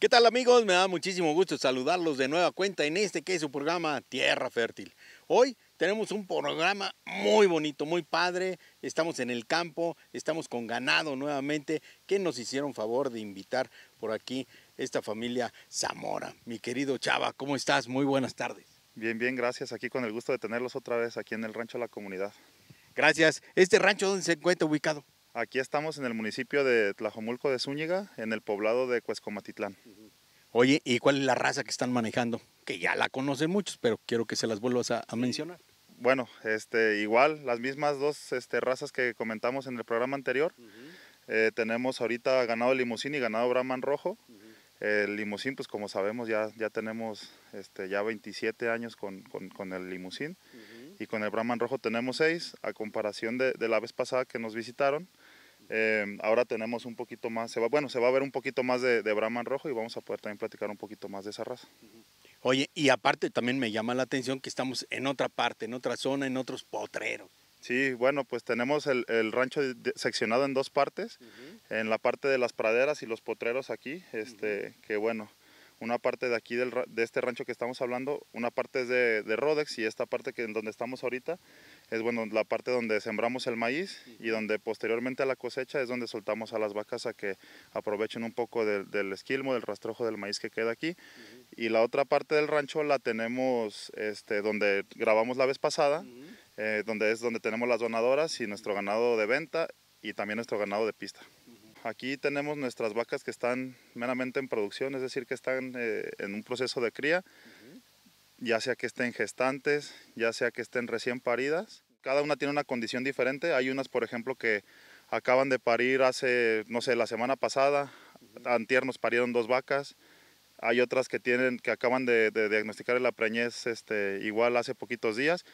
¿Qué tal amigos? Me da muchísimo gusto saludarlos de nueva cuenta en este que es su programa Tierra Fértil. Hoy tenemos un programa muy bonito, muy padre. Estamos en el campo, estamos con ganado nuevamente, que nos hicieron favor de invitar por aquí esta familia Zamora. Mi querido Chava, ¿cómo estás? Muy buenas tardes. Bien, bien, gracias. Aquí con el gusto de tenerlos otra vez aquí en el Rancho La Comunidad. Gracias. ¿Este rancho dónde se encuentra ubicado? Aquí estamos en el municipio de Tlajomulco de Zúñiga, en el poblado de Cuescomatitlán. Oye, ¿y cuál es la raza que están manejando? Que ya la conocen muchos, pero quiero que se las vuelvas a, mencionar. Bueno, este, igual, las mismas dos este, razas que comentamos en el programa anterior. Eh, tenemos ahorita ganado limusín y ganado brahman rojo. El limusín, pues como sabemos, ya, ya tenemos este, ya 27 años con, con, el limusín y con el Brahman Rojo tenemos 6, a comparación de, la vez pasada que nos visitaron. Em, ahora tenemos un poquito más, se va, bueno, se va a ver un poquito más de, Brahman Rojo y vamos a poder también platicar un poquito más de esa raza. Oye, y aparte también me llama la atención que estamos en otra parte, en otra zona, en otros potreros. Sí, bueno, pues tenemos el, rancho seccionado en dos partes, en la parte de las praderas y los potreros aquí, este, que bueno, una parte de aquí de este rancho que estamos hablando, una parte es de, Rodex y esta parte que en donde estamos ahorita es bueno la parte donde sembramos el maíz y donde posteriormente a la cosecha es donde soltamos a las vacas a que aprovechen un poco del esquilmo, del rastrojo del maíz que queda aquí y la otra parte del rancho la tenemos este, donde grabamos la vez pasada eh, donde es donde tenemos las donadoras y nuestro ganado de venta y también nuestro ganado de pista. Aquí tenemos nuestras vacas que están meramente en producción, es decir, que están eh, en un proceso de cría, ya sea que estén gestantes, ya sea que estén recién paridas. Cada una tiene una condición diferente. Hay unas, por ejemplo, que acaban de parir hace, no sé, la semana pasada, antier nos parieron dos vacas. Hay otras que tienen, que acaban de, diagnosticar la preñez este, igual hace poquitos días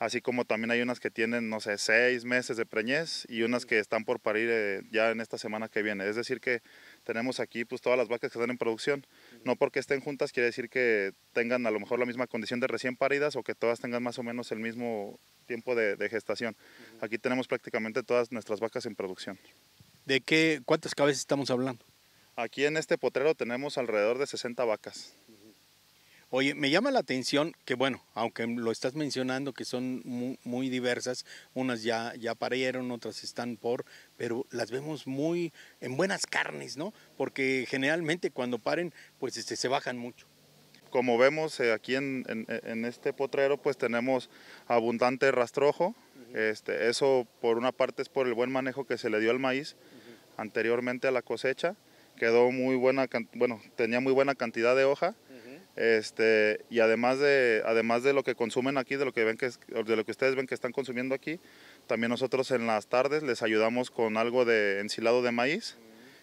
así como también hay unas que tienen, no sé, seis meses de preñez y unas que están por parir eh, ya en esta semana que viene. Es decir, que tenemos aquí pues todas las vacas que están en producción. No porque estén juntas quiere decir que tengan a lo mejor la misma condición de recién paridas o que todas tengan más o menos el mismo tiempo de, gestación. Aquí tenemos prácticamente todas nuestras vacas en producción. ¿De qué, cuántas cabezas estamos hablando? Aquí en este potrero tenemos alrededor de 60 vacas. Oye, me llama la atención que, bueno, aunque lo estás mencionando, que son muy, diversas, unas ya, ya parieron, otras están por, pero las vemos muy en buenas carnes, ¿no? Porque generalmente cuando paren, pues este, se bajan mucho. Como vemos eh, aquí en, este potrero, pues tenemos abundante rastrojo. este, eso, por una parte, es por el buen manejo que se le dio al maíz anteriormente a la cosecha. Quedó muy buena, bueno, tenía muy buena cantidad de hoja este, y además de, además de lo que consumen aquí, de lo que, ven de lo que ustedes ven que están consumiendo aquí, también nosotros en las tardes les ayudamos con algo de ensilado de maíz.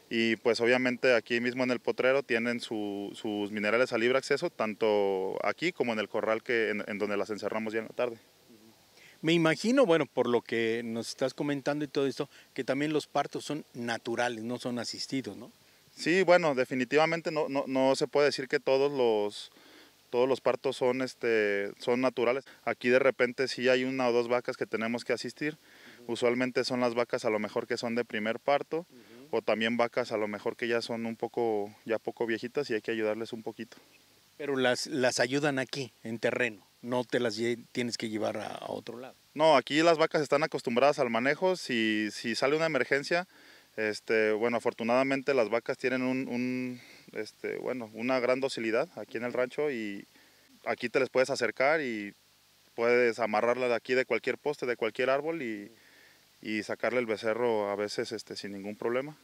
Y pues obviamente aquí mismo en el potrero tienen sus minerales a libre acceso, tanto aquí como en el corral que, en donde las encerramos ya en la tarde. Me imagino, bueno, por lo que nos estás comentando y todo esto, que también los partos son naturales, no son asistidos, ¿no? Sí, bueno, definitivamente no, no, se puede decir que todos los, todos los partos son, este, son naturales. Aquí de repente sí hay una o dos vacas que tenemos que asistir. Usualmente son las vacas a lo mejor que son de primer parto o también vacas a lo mejor que ya son un poco, ya poco viejitas y hay que ayudarles un poquito. Pero las, las ayudan aquí, en terreno, no te las tienes que llevar a, otro lado. No, aquí las vacas están acostumbradas al manejo, si, si sale una emergencia, este, bueno, afortunadamente las vacas tienen un, este, una gran docilidad aquí en el rancho y aquí te les puedes acercar y puedes amarrarla de aquí de cualquier poste, de cualquier árbol y, sacarle el becerro a veces este, sin ningún problema.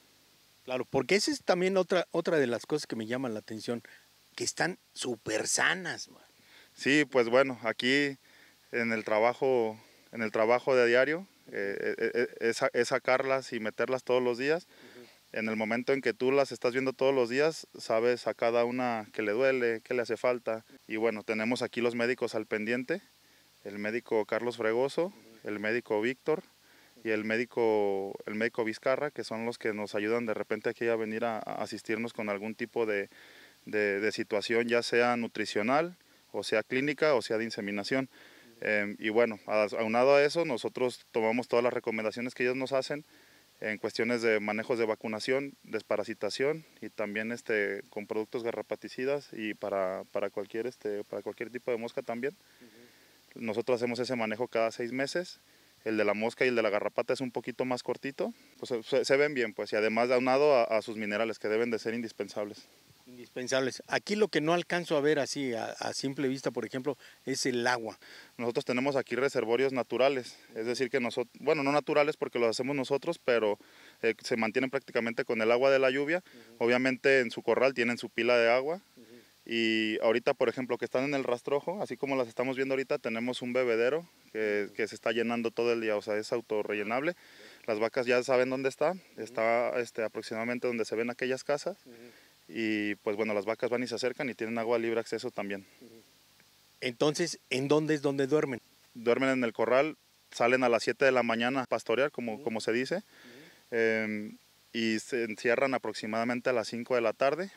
Claro, porque esa es también otra, de las cosas que me llaman la atención, que están súper sanas. Sí, pues bueno, aquí en el trabajo, en el trabajo de diario, eh, eh, eh, es, sacarlas y meterlas todos los días. En el momento en que tú las estás viendo todos los días, sabes a cada una que le duele, que le hace falta. Y bueno, tenemos aquí los médicos al pendiente, el médico Carlos Fregoso, el médico Víctor y el médico, el médico Vizcarra, que son los que nos ayudan de repente aquí a venir a, asistirnos con algún tipo de situación, ya sea nutricional, o sea clínica, o sea de inseminación. Em, y bueno, aunado a eso, nosotros tomamos todas las recomendaciones que ellos nos hacen en cuestiones de manejos de vacunación, desparasitación y también este, con productos garrapaticidas y para, para cualquier, este, tipo de mosca también. Nosotros hacemos ese manejo cada seis meses el de la mosca y el de la garrapata es un poquito más cortito, pues se, ven bien, pues, y además un a, a sus minerales que deben de ser indispensables. Indispensables. Aquí lo que no alcanzo a ver así a, simple vista, por ejemplo, es el agua. Nosotros tenemos aquí reservorios naturales, es decir que nosotros, bueno, no naturales porque los hacemos nosotros, pero eh, se mantienen prácticamente con el agua de la lluvia. Obviamente en su corral tienen su pila de agua, y ahorita, por ejemplo, que están en el rastrojo, así como las estamos viendo ahorita, tenemos un bebedero que, se está llenando todo el día, o sea, es autorrellenable. Las vacas ya saben dónde está, está este, aproximadamente donde se ven aquellas casas. Y pues bueno, las vacas van y se acercan y tienen agua libre acceso también. Entonces, ¿en dónde es donde duermen? Duermen en el corral, salen a las 7 de la mañana pastorear, como, como se dice. Em, y se encierran aproximadamente a las 5 de la tarde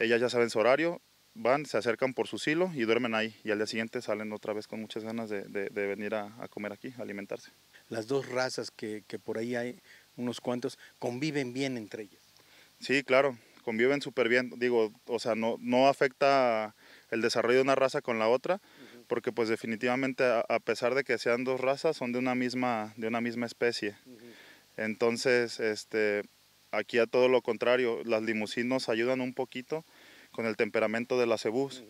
ellas ya saben su horario, van, se acercan por su silo y duermen ahí. Y al día siguiente salen otra vez con muchas ganas de, venir a, comer aquí, a alimentarse. Las dos razas que, por ahí hay unos cuantos conviven bien entre ellas. Sí, claro, conviven súper bien. Digo, o sea, no, no afecta el desarrollo de una raza con la otra, porque pues definitivamente a, pesar de que sean dos razas, son de una misma, de una misma especie. Entonces, este, Aquí a todo lo contrario, las limusinas ayudan un poquito con el temperamento de las cebús.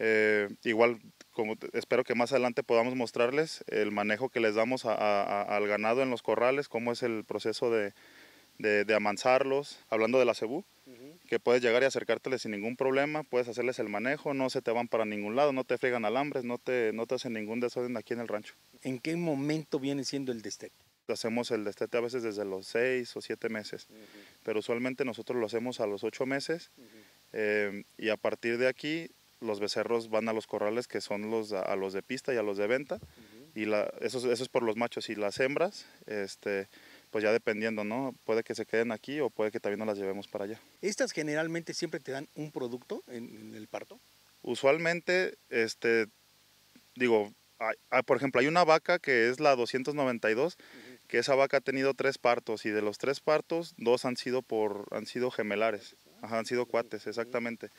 Eh, igual, como espero que más adelante podamos mostrarles el manejo que les damos al ganado en los corrales, cómo es el proceso de, de, amansarlos. Hablando de la cebú, que puedes llegar y acercárteles sin ningún problema, puedes hacerles el manejo, no se te van para ningún lado, no te fregan alambres, no te, no te hacen ningún desorden aquí en el rancho. ¿En qué momento viene siendo el destete? Hacemos el destete a veces desde los 6 o 7 meses, pero usualmente nosotros lo hacemos a los 8 meses eh, y a partir de aquí los becerros van a los corrales que son los, a, los de pista y a los de venta y la, eso, eso, es por los machos y las hembras, este, pues ya dependiendo, ¿no? Puede que se queden aquí o puede que también nos las llevemos para allá. ¿Estas generalmente siempre te dan un producto en, el parto? Usualmente, este, digo, por ejemplo, hay una vaca que es la 292, que esa vaca ha tenido tres partos y de los tres partos, dos han sido, por, han sido gemelares, han sido cuates, exactamente.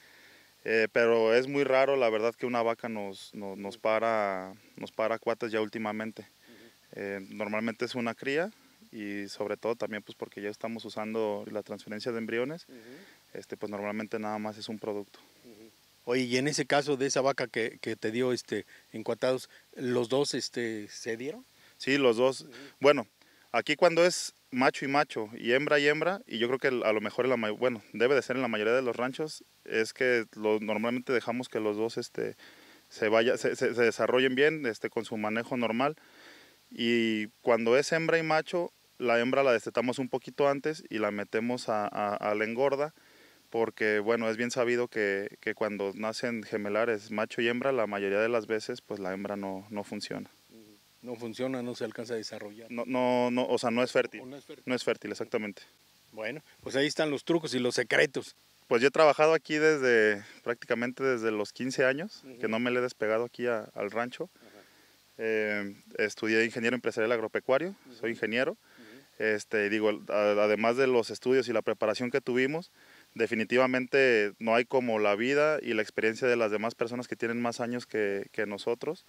Eh, pero es muy raro, la verdad, que una vaca nos, nos, para, nos para cuates ya últimamente. Eh, normalmente es una cría y sobre todo también pues porque ya estamos usando la transferencia de embriones, este, pues normalmente nada más es un producto. Oye, y en ese caso de esa vaca que, te dio este, encuatados, ¿los dos este, se dieron? Sí, los dos. Bueno, Aquí cuando es macho y macho y hembra y hembra, y yo creo que a lo mejor, la, bueno, debe de ser en la mayoría de los ranchos, es que normalmente dejamos que los dos este, se, vaya, se, desarrollen bien este, con su manejo normal. Y cuando es hembra y macho, la hembra la destetamos un poquito antes y la metemos a, la engorda, porque bueno, es bien sabido que, cuando nacen gemelares macho y hembra, la mayoría de las veces pues la hembra no funciona. No funciona, no se alcanza a desarrollar. No, no, no o sea, no es fértil. No es fértil. exactamente. Bueno, pues ahí están los trucos y los secretos. Pues yo he trabajado aquí desde prácticamente desde los 15 años, que no me le he despegado aquí al rancho. Eh, estudié ingeniero empresarial agropecuario, soy ingeniero. Este, digo, además de los estudios y la preparación que tuvimos, definitivamente no hay como la vida y la experiencia de las demás personas que tienen más años que, que nosotros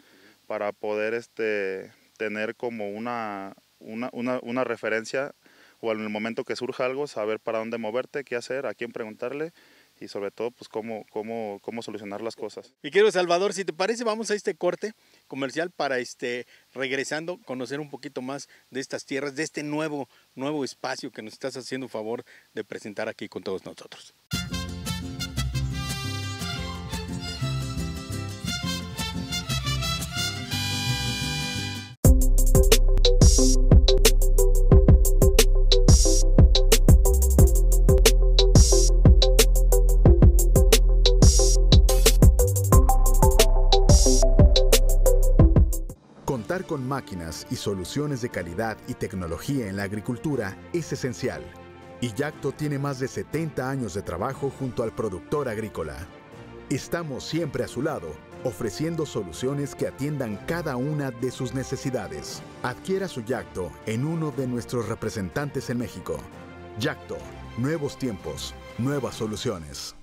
para poder este, tener como una, una, referencia o en el momento que surja algo, saber para dónde moverte, qué hacer, a quién preguntarle y sobre todo pues cómo, cómo, solucionar las cosas. Y quiero Salvador, si te parece, vamos a este corte comercial para este regresando conocer un poquito más de estas tierras, de este nuevo, nuevo espacio que nos estás haciendo favor de presentar aquí con todos nosotros. con máquinas y soluciones de calidad y tecnología en la agricultura es esencial. Y Yacto tiene más de 70 años de trabajo junto al productor agrícola. Estamos siempre a su lado, ofreciendo soluciones que atiendan cada una de sus necesidades. Adquiera su Yacto en uno de nuestros representantes en México. Yacto, nuevos tiempos, nuevas soluciones.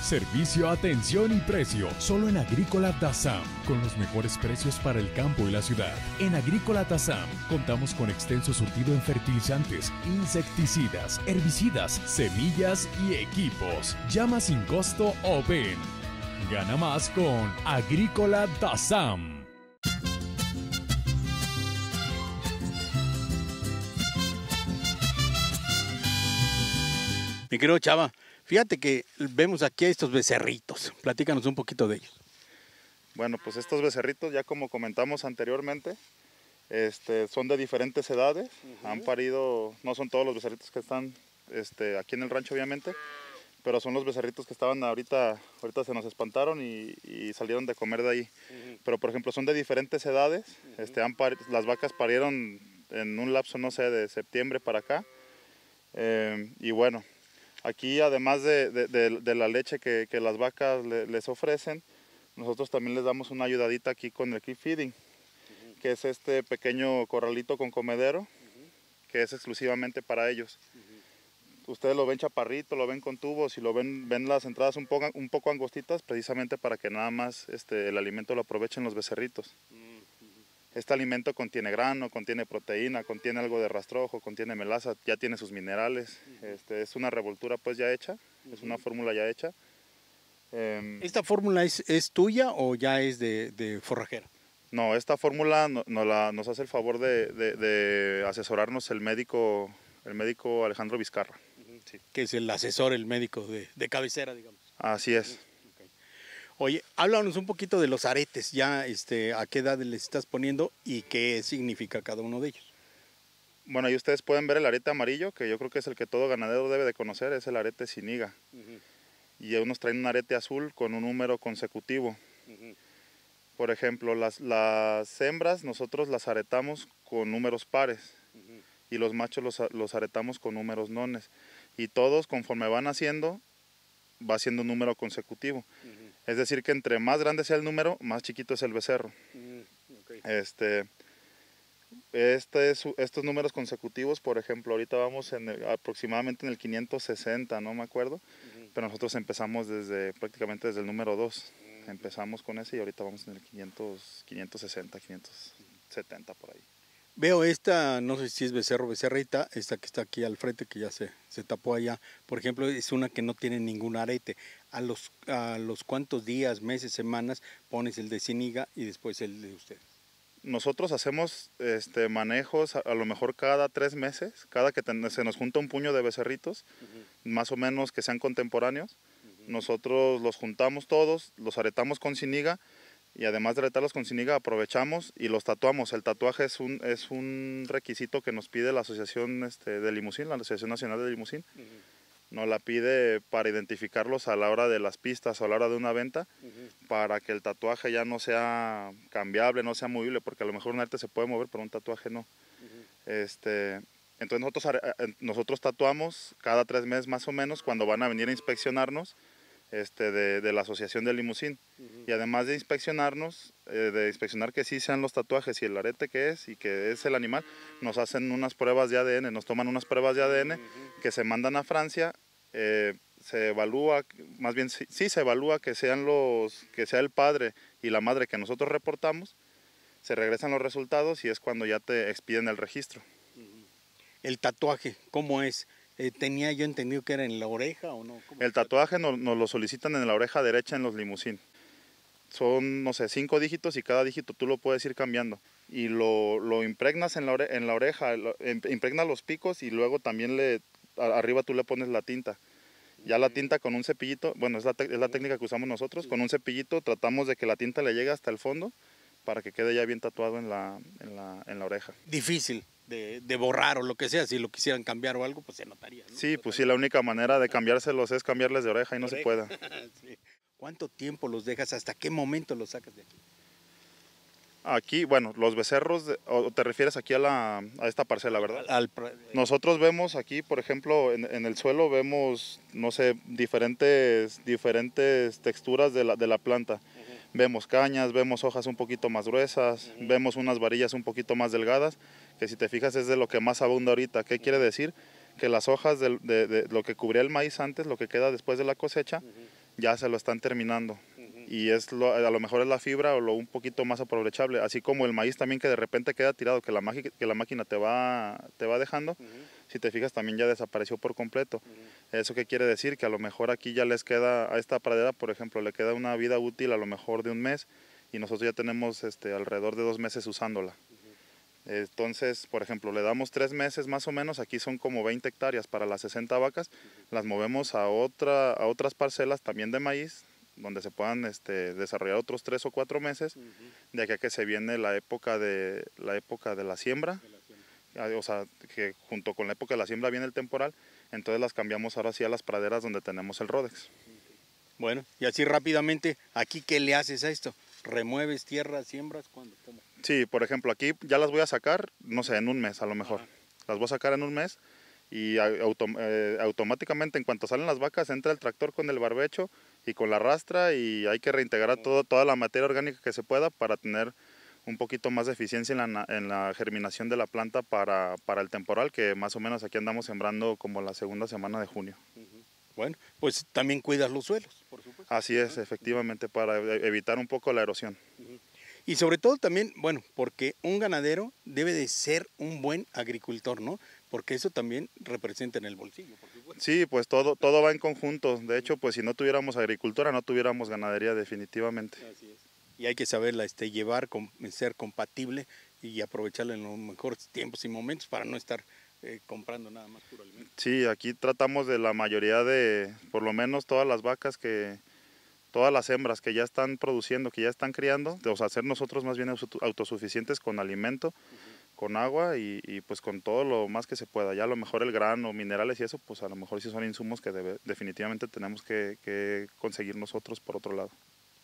Servicio, atención y precio. Solo en Agrícola Tazam. Con los mejores precios para el campo y la ciudad. En Agrícola Tazam contamos con extenso surtido en fertilizantes, insecticidas, herbicidas, semillas y equipos. Llama sin costo o ven. Gana más con Agrícola Tazam. Mi querido Chava, Fíjate que vemos aquí a estos becerritos. Platícanos un poquito de ellos. Bueno, pues estos becerritos, ya como comentamos anteriormente, este, son de diferentes edades. Han parido, no son todos los becerritos que están este, aquí en el rancho, obviamente, pero son los becerritos que estaban ahorita, ahorita se nos espantaron y, salieron de comer de ahí. Pero por ejemplo son de diferentes edades, este, las vacas parieron en un lapso, no sé, de septiembre para acá. Eh, y bueno, Aquí, además de, la leche que, las vacas les ofrecen, nosotros también les damos una ayudadita aquí con el Keep Feeding, que es este pequeño corralito con comedero, que es exclusivamente para ellos. Ustedes lo ven chaparrito, lo ven con tubos y lo ven, ven las entradas un poco, un poco angostitas, precisamente para que nada más este, el alimento lo aprovechen los becerritos. Mm este alimento contiene grano, contiene proteína, contiene algo de rastrojo, contiene melaza, ya tiene sus minerales. Este, es una revoltura pues ya hecha, es una fórmula ya hecha. Em, ¿Esta fórmula es, es, tuya o ya es de, de forrajera? No, esta fórmula no, la, nos hace el favor de, de, asesorarnos el médico, el médico Alejandro Vizcarra. Que es el asesor, el médico de, cabecera, digamos. Así es. Oye, háblanos un poquito de los aretes, ya este, a qué edad les estás poniendo y qué significa cada uno de ellos. Bueno, ahí ustedes pueden ver el arete amarillo, que yo creo que es el que todo ganadero debe de conocer, es el arete siniga. Uh Y unos traen un arete azul con un número consecutivo. Por ejemplo, las, hembras nosotros las aretamos con números pares y los machos los, aretamos con números nones. Y todos conforme van haciendo, va siendo un número consecutivo. Es decir, que entre más grande sea el número, más chiquito es el becerro. Mm, este, este, es, estos números consecutivos, por ejemplo, ahorita vamos en aproximadamente en el 560, no me acuerdo, pero nosotros empezamos desde prácticamente desde el número 2. Mm. Empezamos con ese y ahorita vamos en el 500, 560, 570 por ahí. Veo esta, no sé si es becerro becerrita, esta que está aquí al frente que ya se, se tapó allá. Por ejemplo, es una que no tiene ningún arete. A los, a los cuantos días, meses, semanas pones el de Siniga y después el de usted. Nosotros hacemos este, manejos a, lo mejor cada tres meses, cada que se nos junta un puño de becerritos, más o menos que sean contemporáneos. Nosotros los juntamos todos, los aretamos con Siniga y además de retarlos con siniga aprovechamos y los tatuamos. El tatuaje es un, es un requisito que nos pide la Asociación este, de Limusín, la Asociación Nacional de Limusín. Nos la pide para identificarlos a la hora de las pistas o a la hora de una venta, para que el tatuaje ya no sea cambiable, no sea movible, porque a lo mejor un arte se puede mover, pero un tatuaje no. este, entonces nosotros, eh, nosotros tatuamos cada tres meses más o menos cuando van a venir a inspeccionarnos este, de, de, la Asociación de Limusín. Y además de inspeccionarnos, eh, de inspeccionar que sí sean los tatuajes y el arete que es y que es el animal, nos hacen unas pruebas de ADN, nos toman unas pruebas de ADN que se mandan a Francia. Eh, se evalúa, más bien sí, se evalúa que sean los, que sea el padre y la madre que nosotros reportamos, se regresan los resultados y es cuando ya te expiden el registro. El tatuaje, ¿cómo es? Eh, tenía yo entendido que era en la oreja o no. El tatuaje nos, lo solicitan en la oreja derecha en los limusín. Son, no sé, cinco dígitos y cada dígito tú lo puedes ir cambiando. Y lo, lo impregnas en la, oreja, en la oreja em, impregnas los picos y luego también le, arriba tú le pones la tinta. Ya la tinta con un cepillito, bueno, es la, técnica que usamos nosotros, con un cepillito tratamos de que la tinta le llegue hasta el fondo para que quede ya bien tatuado en la, en la oreja. Difícil de, borrar o lo que sea, si lo quisieran cambiar o algo, pues se notaría. Sí, pues sí, la única manera de cambiárselos es cambiarles de oreja y no se pueda. ¿Cuánto tiempo los dejas? ¿Hasta qué momento los sacas de aquí? Aquí, bueno, los becerros, te refieres aquí a, la, a esta parcela, ¿verdad? Eh. Nosotros vemos aquí, por ejemplo, en, el suelo vemos, no sé, diferentes, diferentes texturas de la, planta. Vemos cañas, vemos hojas un poquito más gruesas, vemos unas varillas un poquito más delgadas que si te fijas es de lo que más abunda ahorita. ¿Qué quiere decir? Que las hojas de, lo que cubría el maíz antes, lo que queda después de la cosecha, ya se lo están terminando. Y es lo, a lo mejor es la fibra o lo un poquito más aprovechable, así como el maíz también que de repente queda tirado, que la, que la máquina te va, te va dejando, si te fijas también ya desapareció por completo. ¿Eso qué quiere decir? Que a lo mejor aquí ya les queda, a esta pradera, por ejemplo, le queda una vida útil a lo mejor de un mes y nosotros ya tenemos este, alrededor de dos meses usándola. Entonces, por ejemplo, le damos tres meses más o menos, aquí son como 20 hectáreas para las 60 vacas, las movemos a, otra, a otras parcelas también de maíz, donde se puedan este, desarrollar otros tres o cuatro meses, de aquí que se viene la época de la, época de la siembra, ah, o sea, que junto con la época de la siembra viene el temporal, entonces las cambiamos ahora sí a las praderas donde tenemos el Rodex. Bueno, y así rápidamente, ¿aquí qué le haces a esto? ¿Remueves tierra, siembras? cuando Sí, por ejemplo, aquí ya las voy a sacar, no sé, en un mes a lo mejor. Las voy a sacar en un mes y eh, automáticamente en cuanto salen las vacas entra el tractor con el barbecho y con la rastra y hay que reintegrar todo, toda la materia orgánica que se pueda para tener un poquito más de eficiencia en la, germinación de la planta para, el temporal, que más o menos aquí andamos sembrando como la segunda semana de junio. Bueno, pues también cuidas los suelos, por supuesto. Así es, efectivamente, para e, evitar un poco la erosión. Y sobre todo también, bueno, porque un ganadero debe de ser un buen agricultor, ¿no? Porque eso también representa en el bolsillo. Sí, pues todo, todo va en conjunto. De hecho, pues si no tuviéramos agricultura, no tuviéramos ganadería definitivamente. Y hay que saberla este, llevar, ser compatible y aprovecharla en los mejores tiempos y momentos para no estar eh, comprando nada más puro Sí, aquí tratamos de la mayoría de, por lo menos todas las vacas que, todas las hembras que ya están produciendo, que ya están criando, o sea, hacer nosotros más bien autosuficientes con alimento, con agua y, pues con todo lo más que se pueda. Ya a lo mejor el grano, minerales y eso, pues a lo mejor sí son insumos que definitivamente tenemos que conseguir nosotros por otro lado.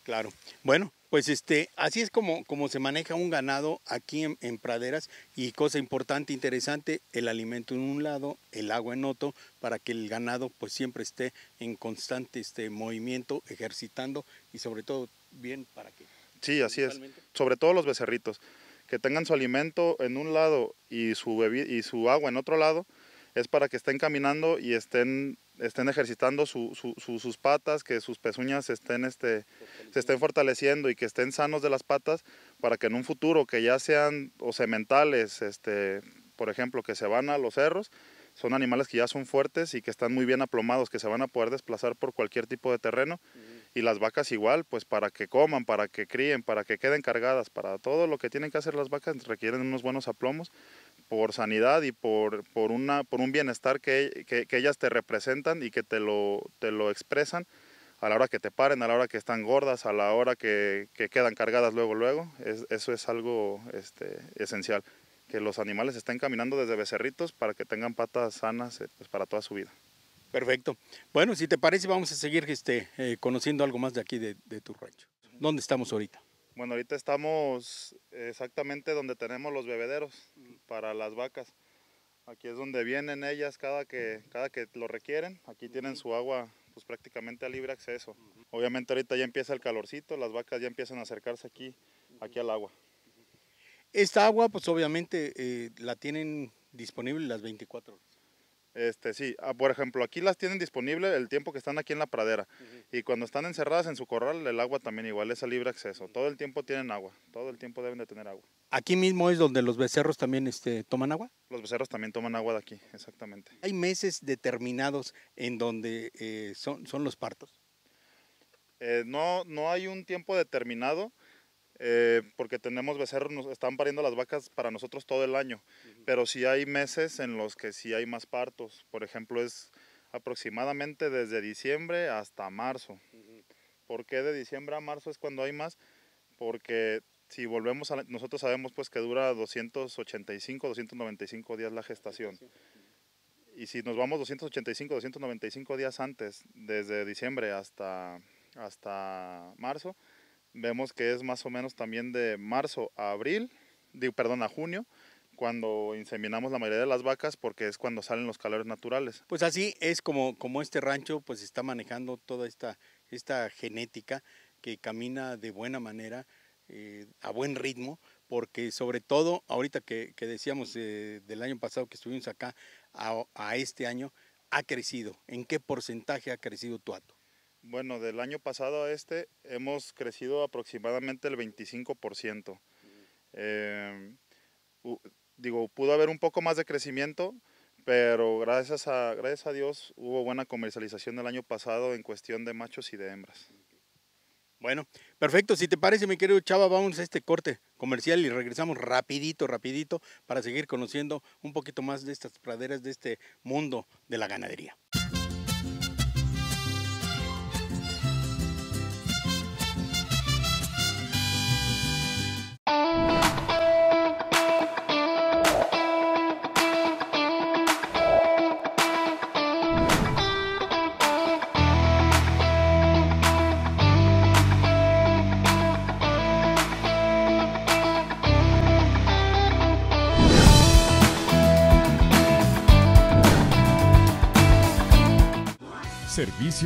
Claro. Bueno, pues este, así es como, como se maneja un ganado aquí en, praderas y cosa importante, interesante, el alimento en un lado, el agua en otro, para que el ganado pues siempre esté en constante este movimiento, ejercitando y sobre todo bien para que... Sí, así es. Sobre todo los becerritos, que tengan su alimento en un lado y su, y su agua en otro lado, es para que estén caminando y estén estén ejercitando sus patas, que sus pezuñas estén, este, se estén fortaleciendo y que estén sanos de las patas para que en un futuro que ya sean o sementales, este, por ejemplo, que se van a los cerros, son animales que ya son fuertes y que están muy bien aplomados, que se van a poder desplazar por cualquier tipo de terreno. Y las vacas igual, pues para que coman, para que críen, para que queden cargadas, para todo lo que tienen que hacer las vacas requieren unos buenos aplomos por sanidad y por, por, una, por un bienestar que, que, ellas te representan y que te lo, te lo expresan a la hora que te paren, a la hora que están gordas, a la hora que, que quedan cargadas luego, luego. eso es algo este, esencial, que los animales estén caminando desde becerritos para que tengan patas sanas eh, pues, para toda su vida. Perfecto. Bueno, si te parece, vamos a seguir este, eh, conociendo algo más de aquí, de, de, tu rancho. ¿Dónde estamos ahorita? Bueno, ahorita estamos exactamente donde tenemos los bebederos para las vacas. Aquí es donde vienen ellas cada que, cada que lo requieren. Aquí tienen su agua pues prácticamente a libre acceso. Obviamente ahorita ya empieza el calorcito, las vacas ya empiezan a acercarse aquí, aquí al agua. Esta agua pues obviamente eh, la tienen disponible las 24 horas. Este, sí, ah, por ejemplo, aquí las tienen disponible el tiempo que están aquí en la pradera. Y cuando están encerradas en su corral, el agua también igual es a libre acceso. Todo el tiempo tienen agua, todo el tiempo deben de tener agua. ¿Aquí mismo es donde los becerros también este, toman agua? Los becerros también toman agua de aquí, exactamente. ¿Hay meses determinados en donde eh, son, los partos? Eh, no, no hay un tiempo determinado. Eh, porque tenemos becerros, nos están pariendo las vacas para nosotros todo el año, pero si hay meses en los que sí hay más partos, por ejemplo es aproximadamente desde diciembre hasta marzo. ¿Por qué de diciembre a marzo es cuando hay más? Porque si volvemos a, nosotros sabemos pues que dura 285, 295 días la gestación. Y si nos vamos 285, 295 días antes, desde diciembre hasta, hasta marzo, vemos que es más o menos también de marzo a abril, perdón, a junio, cuando inseminamos la mayoría de las vacas porque es cuando salen los calores naturales. Pues así es como, como este rancho pues está manejando toda esta, esta genética que camina de buena manera, eh, a buen ritmo, porque sobre todo ahorita que, decíamos eh, del año pasado que estuvimos acá a, a este año, ha crecido. ¿En qué porcentaje ha crecido tu ato? Bueno, del año pasado a este hemos crecido aproximadamente el 25%. Em, digo, pudo haber un poco más de crecimiento, pero gracias a, gracias a Dios hubo buena comercialización del año pasado en cuestión de machos y de hembras. Bueno, perfecto. Si te parece, mi querido Chava, vamos a este corte comercial y regresamos rapidito, rapidito, para seguir conociendo un poquito más de estas praderas, de este mundo de la ganadería.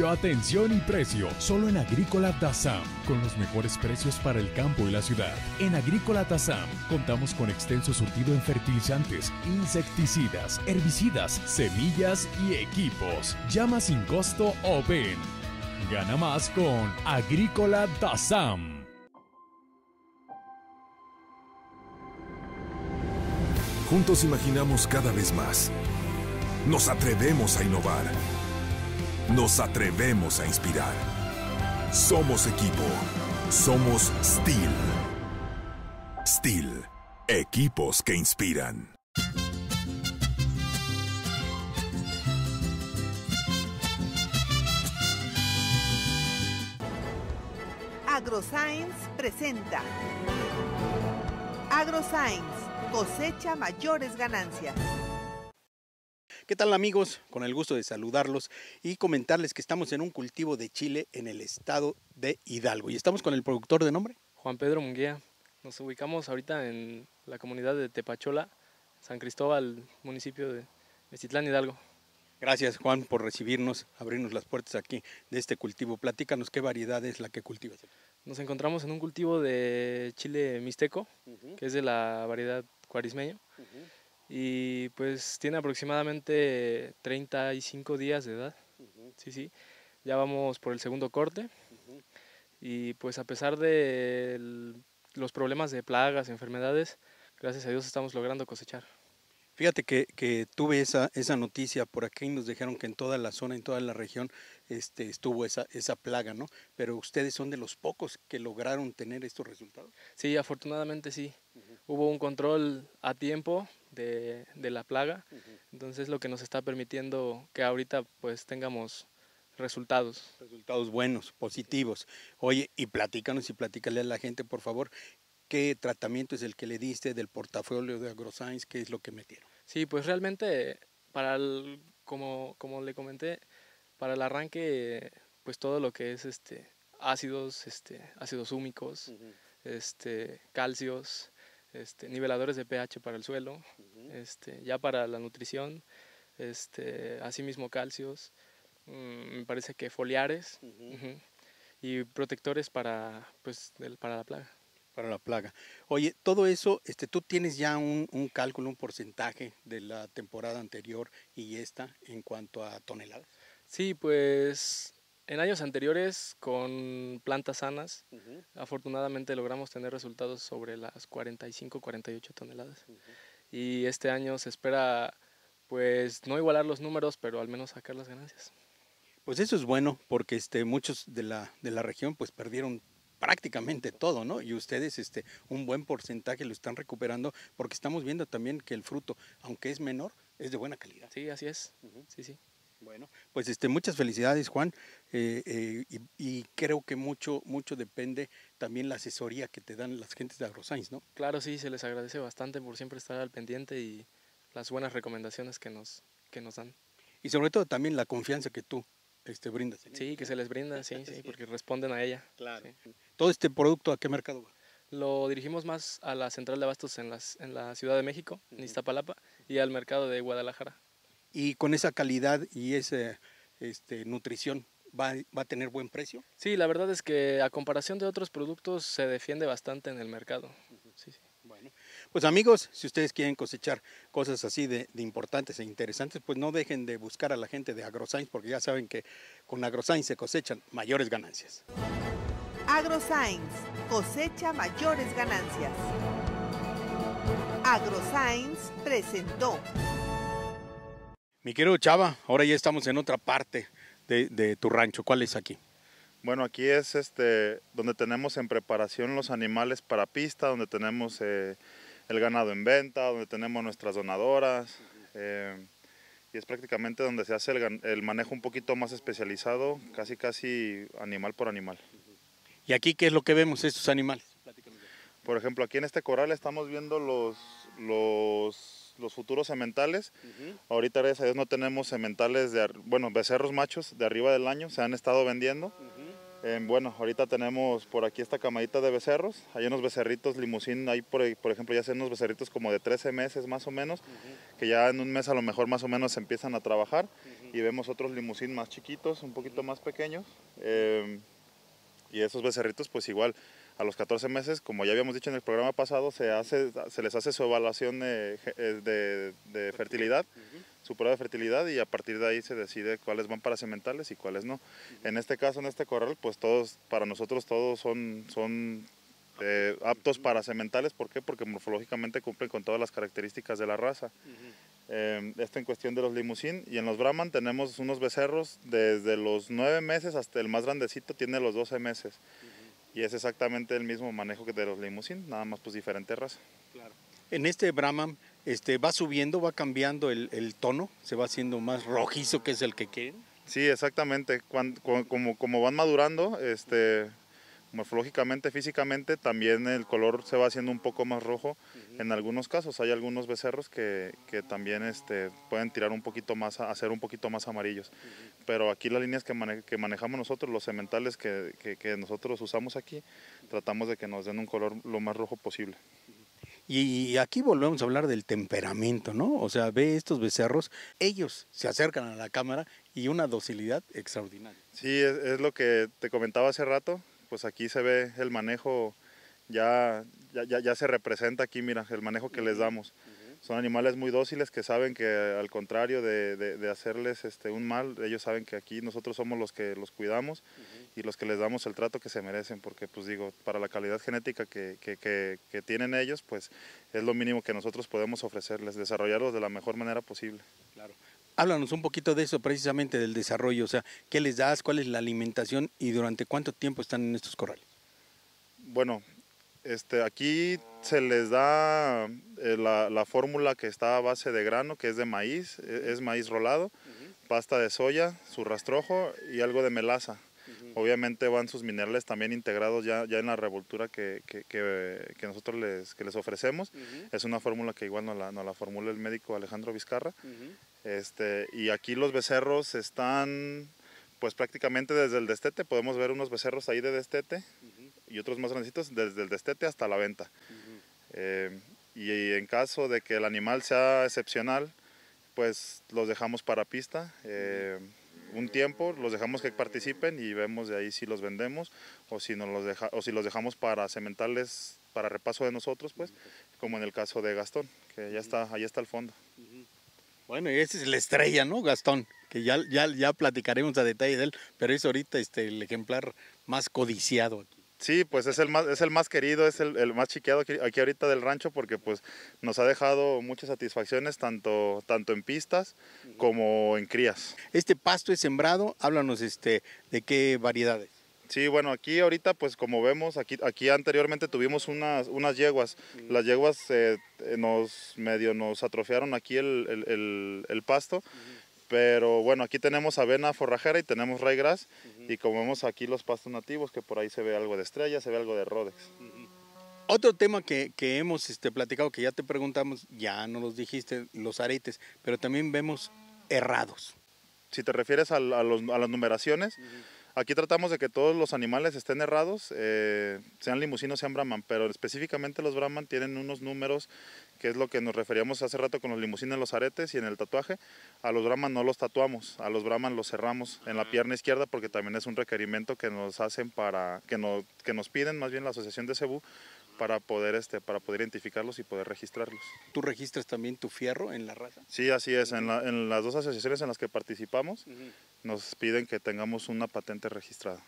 atención y precio. Solo en Agrícola Tazam. Con los mejores precios para el campo y la ciudad. En Agrícola Tazam contamos con extenso surtido en fertilizantes, insecticidas, herbicidas, semillas y equipos. Llama sin costo o ven. Gana más con Agrícola Tazam. Juntos imaginamos cada vez más. Nos atrevemos a innovar nos atrevemos a inspirar. Somos equipo. Somos Steel. Steel. Equipos que inspiran. AgroScience presenta AgroScience cosecha mayores ganancias. ¿Qué tal amigos? Con el gusto de saludarlos y comentarles que estamos en un cultivo de chile en el estado de Hidalgo. Y estamos con el productor de nombre. Juan Pedro Munguía. Nos ubicamos ahorita en la comunidad de Tepachola, San Cristóbal, municipio de Mezitlán, Hidalgo. Gracias Juan por recibirnos, abrirnos las puertas aquí de este cultivo. Platícanos qué variedad es la que cultivas. Nos encontramos en un cultivo de chile mixteco, que es de la variedad cuarismeño y pues tiene aproximadamente 35 días de edad. Sí, sí. Ya vamos por el segundo corte y pues a pesar de los problemas de plagas, enfermedades, gracias a Dios estamos logrando cosechar. Fíjate que, que tuve esa, esa, noticia por aquí y nos dijeron que en toda la zona, en toda la región, este, estuvo esa, esa plaga, ¿no? Pero ustedes son de los pocos que lograron tener estos resultados. Sí, afortunadamente sí. Hubo un control a tiempo de, la plaga. Entonces lo que nos está permitiendo que ahorita pues tengamos resultados. Resultados buenos, positivos. Oye, y platícanos y platícale a la gente, por favor, qué tratamiento es el que le diste del portafolio de AgroScience, qué es lo que metieron. Sí, pues realmente, para el, como, como le comenté, para el arranque, pues todo lo que es este, ácidos, este, ácidos húmicos, este, calcios, este, niveladores de pH para el suelo, este, ya para la nutrición, este, asimismo calcios, mm, me parece que foliares y protectores para, pues, para la plaga. Para la plaga. Oye, todo eso, este, tú tienes ya un, un cálculo, un porcentaje de la temporada anterior y esta en cuanto a toneladas. Sí, pues en años anteriores con plantas sanas, afortunadamente logramos tener resultados sobre las 45, 48 toneladas. Y este año se espera, pues, no igualar los números, pero al menos sacar las ganancias. Pues eso es bueno, porque este, muchos de la, de la región pues perdieron prácticamente todo, ¿no? Y ustedes este, un buen porcentaje lo están recuperando porque estamos viendo también que el fruto, aunque es menor, es de buena calidad. Sí, así es. Sí, sí. Bueno, pues este, muchas felicidades Juan eh, eh, y, creo que mucho, mucho depende también la asesoría que te dan las gentes de AgroScience, ¿no? Claro, sí, se les agradece bastante por siempre estar al pendiente y las buenas recomendaciones que nos, que nos dan. Y sobre todo también la confianza que tú este, brindas. Sí, que se les brinda, sí, sí, porque responden a ella. Claro. ¿Todo este producto a qué mercado va? Lo dirigimos más a la central de abastos en, las, en la Ciudad de México, en Iztapalapa, y al mercado de Guadalajara y con esa calidad y esa este, nutrición ¿va, a tener buen precio. Sí, la verdad es que a comparación de otros productos se defiende bastante en el mercado. sí, Bueno, pues amigos, si ustedes quieren cosechar cosas así de, de, importantes e interesantes, pues no dejen de buscar a la gente de AgroScience porque ya saben que con AgroScience se cosechan mayores ganancias. AgroScience cosecha mayores ganancias. AgroScience presentó. Mi querido Chava, ahora ya estamos en otra parte de, tu rancho. ¿Cuál es aquí? Bueno, aquí es este, donde tenemos en preparación los animales para pista, donde tenemos eh, el ganado en venta, donde tenemos nuestras donadoras. Eh, y es prácticamente donde se hace el, manejo un poquito más especializado, casi casi animal por animal. ¿Y aquí qué es lo que vemos estos animales? Por ejemplo, aquí en este corral estamos viendo los, los los, futuros sementales. Ahorita, a no tenemos sementales de, bueno, becerros machos de arriba del año, se han estado vendiendo. Eh, bueno, ahorita tenemos por aquí esta camadita de becerros, hay unos becerritos limusín, hay por, ejemplo ya hacen unos becerritos como de 13 meses más o menos, que ya en un mes a lo mejor más o menos empiezan a trabajar y vemos otros limusín más chiquitos, un poquito más pequeños em, y esos becerritos pues igual a los 14 meses, como ya habíamos dicho en el programa pasado, se, hace, se les hace su evaluación de, eh, de, fertilidad, su prueba de fertilidad y a partir de ahí se decide cuáles van para sementales y cuáles no. En este caso, en este corral, pues todos, para nosotros todos son, son eh, aptos para sementales. ¿Por qué? Porque morfológicamente cumplen con todas las características de la raza. Em, esto en cuestión de los limusín. Y en los Brahman tenemos unos becerros desde los 9 meses hasta el más grandecito tiene los 12 meses. Y es exactamente el mismo manejo que de los limusín, nada más pues diferente raza. Claro. En este Brahman este, va subiendo, va cambiando el, tono, se va haciendo más rojizo que es el que quieren. Sí, exactamente. Cuando, como, como, van madurando, este, morfológicamente, físicamente, también el color se va haciendo un poco más rojo en algunos casos. Hay algunos becerros que, también este, pueden tirar un poquito más, hacer un poquito más amarillos. Pero aquí las líneas que, que manejamos nosotros, los sementales que, nosotros usamos aquí, tratamos de que nos den un color lo más rojo posible. Y aquí volvemos a hablar del temperamento, ¿no? O sea, ve estos becerros, ellos se acercan a la cámara y una docilidad extraordinaria. Sí, es lo que te comentaba hace rato, pues aquí se ve el manejo, ya, ya, ya se representa aquí, mira, el manejo que les damos. Son animales muy dóciles que saben que al contrario de, hacerles este, un mal, ellos saben que aquí nosotros somos los que los cuidamos y los que les damos el trato que se merecen, porque pues digo, para la calidad genética que, que, que, que tienen ellos, pues es lo mínimo que nosotros podemos ofrecerles, desarrollarlos de la mejor manera posible. Claro. Háblanos un poquito de eso precisamente, del desarrollo, o sea, ¿qué les das, cuál es la alimentación y durante cuánto tiempo están en estos corrales? Bueno, este, aquí se les da eh, la, fórmula que está a base de grano, que es de maíz, e, es, maíz rolado, pasta de soya, su rastrojo y algo de melaza. Obviamente van sus minerales también integrados ya, en la revoltura que, que, nosotros les, les ofrecemos. Es una fórmula que igual no la, nos la formula el médico Alejandro Vizcarra este, y aquí los becerros están pues prácticamente desde el destete, podemos ver unos becerros ahí de destete y otros más grandecitos desde el destete hasta la venta. Eh, y, en caso de que el animal sea excepcional, pues los dejamos para pista eh, un tiempo, los dejamos que participen y vemos de ahí si los vendemos o si, los, deja, o si los dejamos para cementales para repaso de nosotros, pues, como en el caso de Gastón, que ya está, ahí está el fondo. Bueno, y esa es la estrella, ¿no, Gastón? Que ya, ya, ya platicaremos a detalle de él, pero es ahorita este, el ejemplar más codiciado Sí, pues es el más, es el más querido, es el, más chiqueado aquí, aquí, ahorita del rancho porque pues nos ha dejado muchas satisfacciones tanto, tanto en pistas como en crías. Este pasto es sembrado, háblanos este, de qué variedades. Sí, bueno, aquí ahorita, pues como vemos, aquí, aquí anteriormente tuvimos unas, unas yeguas. Las yeguas eh, eh, nos medio nos atrofiaron aquí el, el, el, pasto. Pero bueno, aquí tenemos avena forrajera y tenemos raigras. Y como vemos aquí los pastos nativos, que por ahí se ve algo de estrella, se ve algo de rodex. Otro tema que, que hemos este, platicado, que ya te preguntamos, ya no los dijiste, los aretes, pero también vemos errados. Si te refieres a, los, a las numeraciones, Aquí tratamos de que todos los animales estén errados, eh, sean limusinos, sean brahman, pero específicamente los brahman tienen unos números, que es lo que nos referíamos hace rato con los limusinos, en los aretes y en el tatuaje. A los brahman no los tatuamos, a los brahman los cerramos en la pierna izquierda porque también es un requerimiento que nos hacen para, que, no, que nos piden más bien la Asociación de Cebú para poder, este, para poder identificarlos y poder registrarlos. ¿Tú registras también tu fierro en la raza? Sí, así es. en, las dos asociaciones en las que participamos nos piden que tengamos una patente registrada.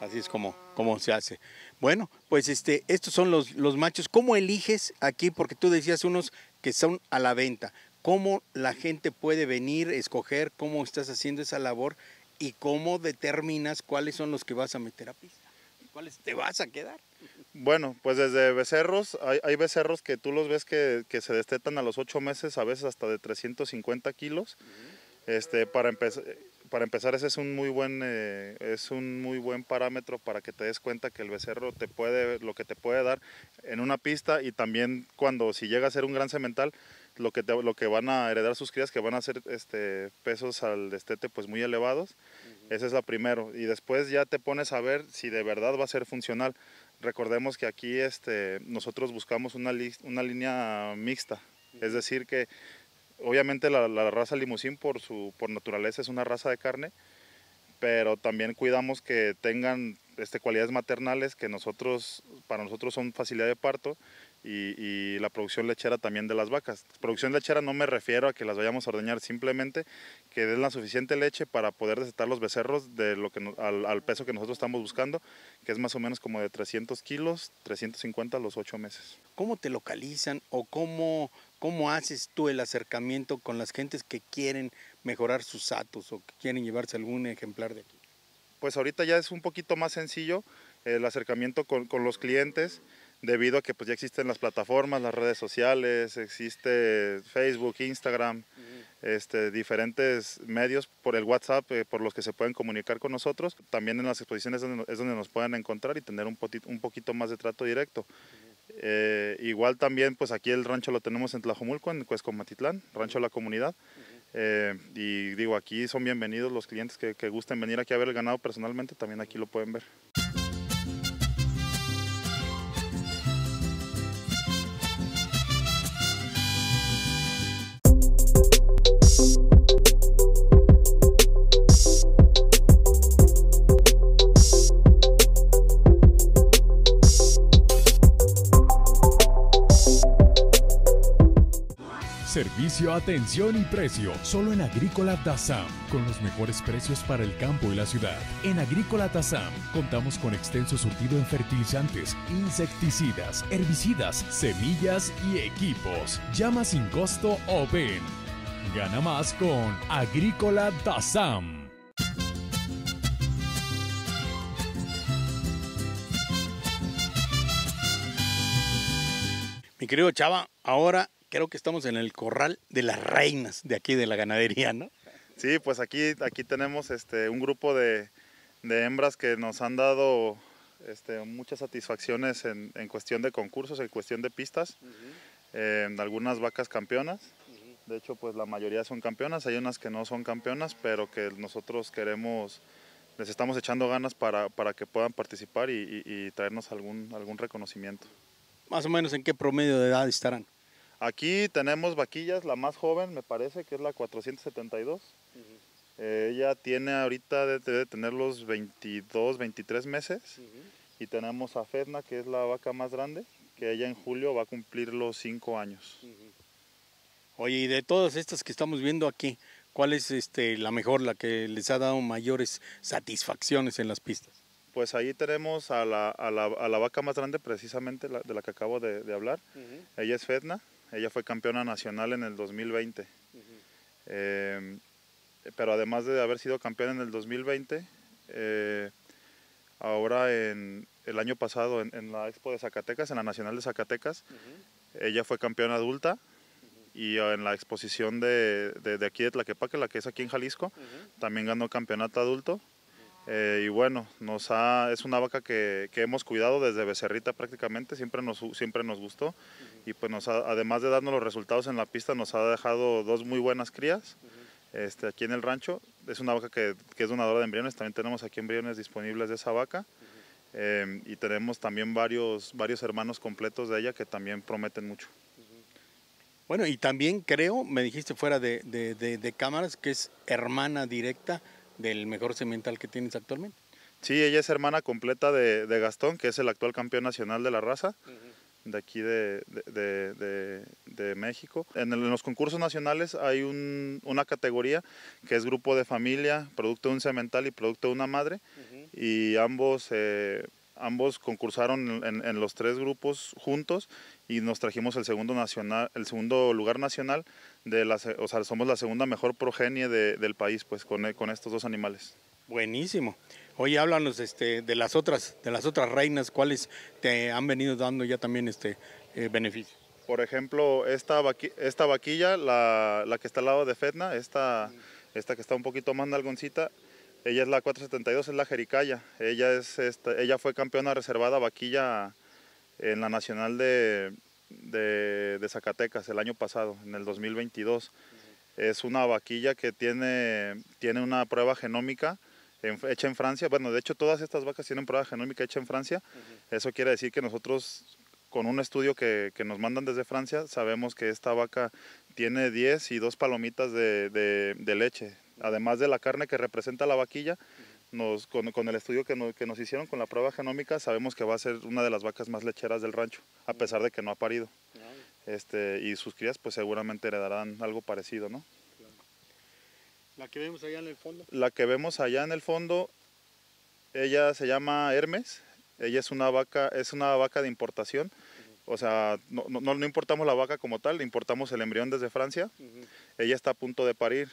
Así es como, se hace. Bueno, pues este, estos son los, los machos. ¿Cómo eliges aquí? Porque tú decías unos que son a la venta. ¿Cómo la gente puede venir, escoger? ¿Cómo estás haciendo esa labor? ¿Y cómo determinas cuáles son los que vas a meter a pista? ¿Cuáles te vas a quedar? Bueno, pues desde becerros, hay, becerros que tú los ves que, se destetan a los 8 meses, a veces hasta de 350 kilos. Este, para, empezar, ese es un, muy buen, eh, es un muy buen parámetro para que te des cuenta que el becerro te puede, lo que te puede dar en una pista y también cuando si llega a ser un gran cemental, lo que, lo que van a heredar sus crías, que van a ser este, pesos al destete pues muy elevados. Esa es la primero. Y después ya te pones a ver si de verdad va a ser funcional recordemos que aquí este, nosotros buscamos una, una línea mixta, es decir que obviamente la, raza limusín por, su, por naturaleza es una raza de carne, pero también cuidamos que tengan este, cualidades maternales que nosotros, para nosotros son facilidad de parto y, la producción lechera también de las vacas. Producción lechera no me refiero a que las vayamos a ordeñar, simplemente que den la suficiente leche para poder desetar los becerros de lo que al, peso que nosotros estamos buscando, que es más o menos como de 300 kilos, 350 a los 8 meses. ¿Cómo te localizan o cómo, cómo haces tú el acercamiento con las gentes que quieren mejorar sus atos o que quieren llevarse algún ejemplar de aquí? Pues ahorita ya es un poquito más sencillo el acercamiento con, con los clientes debido a que pues ya existen las plataformas, las redes sociales, existe Facebook, Instagram, este, diferentes medios por el WhatsApp eh, por los que se pueden comunicar con nosotros. También en las exposiciones es donde, nos pueden encontrar y tener un, un poquito más de trato directo. Eh, igual también pues aquí el rancho lo tenemos en Tlajomulco, en Matitlán, Rancho La Comunidad. Eh, y digo, aquí son bienvenidos los clientes que, que gusten venir aquí a ver el ganado personalmente, también aquí lo pueden ver. Precio, atención y precio. Solo en Agrícola Tazam. Con los mejores precios para el campo y la ciudad. En Agrícola Tazam contamos con extenso surtido en fertilizantes, insecticidas, herbicidas, semillas y equipos. Llama sin costo o ven. Gana más con Agrícola Tazam. Mi querido Chava, ahora creo que estamos en el corral de las reinas de aquí de la ganadería, ¿no? Sí, pues aquí, aquí tenemos este, un grupo de, hembras que nos han dado este, muchas satisfacciones en, en, cuestión de concursos, en cuestión de pistas, algunas vacas campeonas. De hecho, pues la mayoría son campeonas, hay unas que no son campeonas, pero que nosotros queremos, les estamos echando ganas para, para que puedan participar y, y traernos algún, algún reconocimiento. Más o menos en qué promedio de edad estarán. Aquí tenemos vaquillas, la más joven me parece que es la 472. ella tiene ahorita de, tener los 22, 23 meses. Y tenemos a Fedna, que es la vaca más grande, que ella en julio va a cumplir los 5 años. Oye, y de todas estas que estamos viendo aquí, ¿cuál es este, la mejor, la que les ha dado mayores satisfacciones en las pistas? pues ahí tenemos a la, a la, vaca más grande precisamente de la que acabo de, hablar. Ella es Fedna. Ella fue campeona nacional en el 2020. Eh, pero además de haber sido campeona en el 2020, eh, ahora en el año pasado en, la Expo de Zacatecas, en la Nacional de Zacatecas, ella fue campeona adulta y eh, en la exposición de, de, aquí de Tlaquepaque, la que es aquí en Jalisco, también ganó campeonato adulto eh, y bueno, nos es una vaca que, que, hemos cuidado desde becerrita prácticamente, siempre nos, siempre nos gustó y pues nos además de darnos los resultados en la pista nos ha dejado dos muy buenas crías este, aquí en el rancho. Es una vaca que, que, es donadora de embriones, también tenemos aquí embriones disponibles de esa vaca em, y tenemos también varios, varios hermanos completos de ella que también prometen mucho. Bueno, y también creo, me dijiste fuera de, de, de, de cámaras, que es hermana directa del mejor cemental que tienes actualmente. Sí, ella es hermana completa de, de Gastón, que es el actual campeón nacional de la raza. de aquí de, de, de, México. En, los concursos nacionales hay una categoría que es grupo de familia, producto de un cemental y producto de una madre. Y ambos, eh, ambos concursaron en, en, los tres grupos juntos y nos trajimos el segundo, nacional, el segundo lugar nacional de o sea, somos la segunda mejor progenie del país, pues, con, estos dos animales. Buenísimo. Oye, háblanos este, de las otras, de las otras reinas, ¿cuáles te han venido dando ya también este eh, beneficio? Por ejemplo, esta, esta vaquilla, la, que está al lado de Fetna, esta, esta que está un poquito más nalgoncita, ella es la 472, es la Jericaya. Ella, es esta, ella fue campeona reservada vaquilla en la nacional de, de, Zacatecas el año pasado, en el 2022. Es una vaquilla que tiene, tiene una prueba genómica hecha en Francia. Bueno, de hecho todas estas vacas tienen prueba genómica hecha en Francia. Eso quiere decir que nosotros con un estudio que, nos mandan desde Francia, sabemos que esta vaca tiene 10 y 2 palomitas de, leche, además de la carne que representa la vaquilla con, el estudio que, nos hicieron con la prueba genómica, sabemos que va a ser una de las vacas más lecheras del rancho, a mm. pesar de que no ha parido. Este, y sus crías pues seguramente heredarán algo parecido, ¿no? ¿La que vemos allá en el fondo? La que vemos allá en el fondo, ella se llama Hermes, ella es una vaca, es una vaca de importación, o sea, no, no importamos la vaca como tal, importamos el embrión desde Francia, ella está a punto de parir,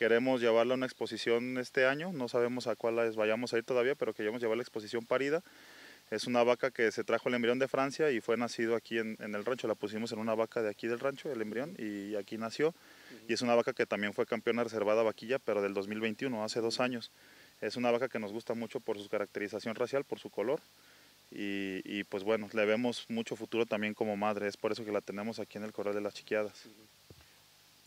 Queremos llevarla a una exposición este año, no sabemos a cuál les vayamos a ir todavía, pero queremos llevar la exposición parida. Es una vaca que se trajo el embrión de Francia y fue nacido aquí en, el rancho. La pusimos en una vaca de aquí del rancho, el embrión, y aquí nació. Y es una vaca que también fue campeona reservada vaquilla, pero del 2021, hace dos años. Es una vaca que nos gusta mucho por su caracterización racial, por su color. Y, pues bueno, le vemos mucho futuro también como madre, es por eso que la tenemos aquí en el Corral de las Chiquiadas.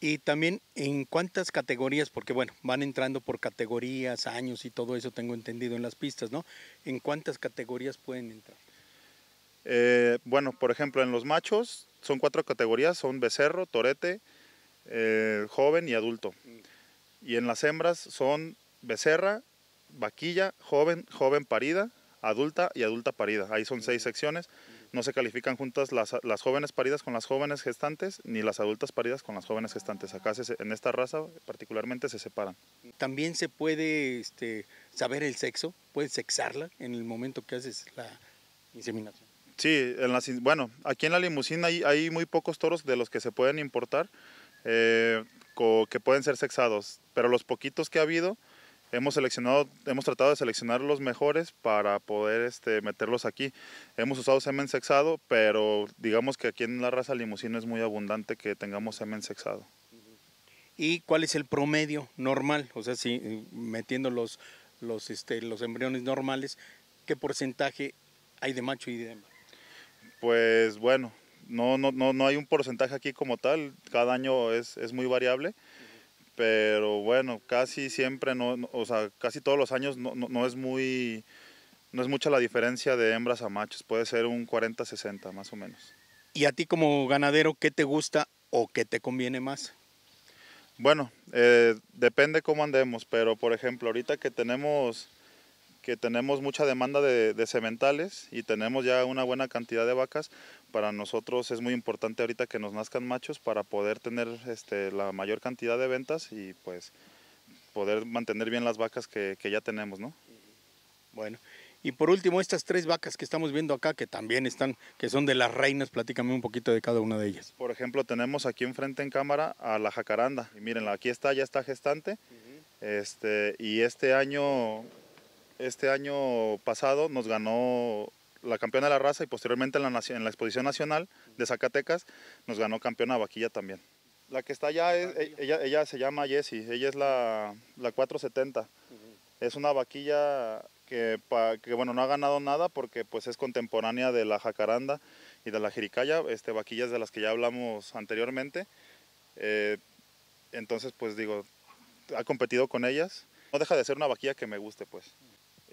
Y también en cuántas categorías, porque bueno, van entrando por categorías, años y todo eso tengo entendido en las pistas, ¿no? ¿En cuántas categorías pueden entrar? Eh, bueno, por ejemplo, en los machos son cuatro categorías, son becerro, torete, eh, joven y adulto. Mm. Y en las hembras son becerra, vaquilla, joven, joven parida, adulta y adulta parida. Ahí son seis secciones no se califican juntas las, jóvenes paridas con las jóvenes gestantes ni las adultas paridas con las jóvenes gestantes. Acá en esta raza particularmente se separan. También se puede este, saber el sexo, puedes sexarla en el momento que haces la inseminación. Sí, bueno, aquí en la limusina hay, muy pocos toros de los que se pueden importar, eh, que pueden ser sexados, pero los poquitos que ha habido hemos seleccionado, hemos tratado de seleccionar los mejores para poder este, meterlos aquí. Hemos usado semen sexado, pero digamos que aquí en la raza limusina es muy abundante que tengamos semen sexado. ¿Y cuál es el promedio normal? O sea, si metiendo los, los, este, los embriones normales, ¿qué porcentaje hay de macho y de hembra? Pues bueno, no, no, no, no hay un porcentaje aquí como tal, cada año es, es muy variable pero bueno, casi siempre, o sea, casi todos los años no, es muy, no es mucha la diferencia de hembras a machos, puede ser un 40-60 más o menos. ¿Y a ti como ganadero qué te gusta o qué te conviene más? Bueno, eh, depende cómo andemos, pero por ejemplo, ahorita que tenemos, que tenemos mucha demanda de, de, sementales y tenemos ya una buena cantidad de vacas, para nosotros es muy importante ahorita que nos nazcan machos para poder tener este, la mayor cantidad de ventas y pues poder mantener bien las vacas que, ya tenemos, ¿no? Bueno, y por último, estas tres vacas que estamos viendo acá, que también están, que son de las reinas, platícame un poquito de cada una de ellas. Por ejemplo, tenemos aquí enfrente en cámara a la jacaranda. Y mírenla, aquí está, ya está gestante. este, y este año, este año pasado nos ganó la campeona de la raza y posteriormente en la, en exposición nacional de Zacatecas nos ganó campeona vaquilla también. La que está allá, ella, se llama Jessie, ella es la, la 470. Es una vaquilla que, bueno, no ha ganado nada porque pues es contemporánea de la jacaranda y de la jiricaya, este, vaquillas de las que ya hablamos anteriormente. Eh, entonces, pues digo, ha competido con ellas. No deja de ser una vaquilla que me guste, pues.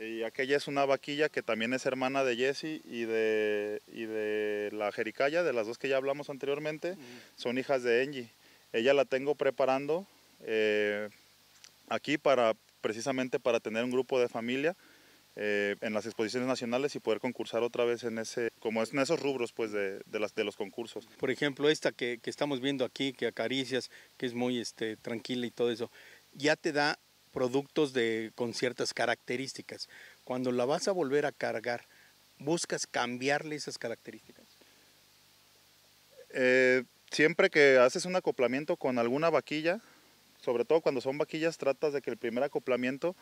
Y aquella es una vaquilla que también es hermana de Jessie y de, de la jericaya, de las dos que ya hablamos anteriormente, son hijas de Engie. Ella la tengo preparando eh, aquí para, precisamente para tener un grupo de familia eh, en las exposiciones nacionales y poder concursar otra vez en ese, como en esos rubros pues de, de los concursos. Por ejemplo, esta que, estamos viendo aquí, que acaricias, que es muy este, tranquila y todo eso, ya te da productos de, con ciertas características. Cuando la vas a volver a cargar, buscas cambiarle esas características. Eh, siempre que haces un acoplamiento con alguna vaquilla, sobre todo cuando son vaquillas, tratas de que el primer acoplamiento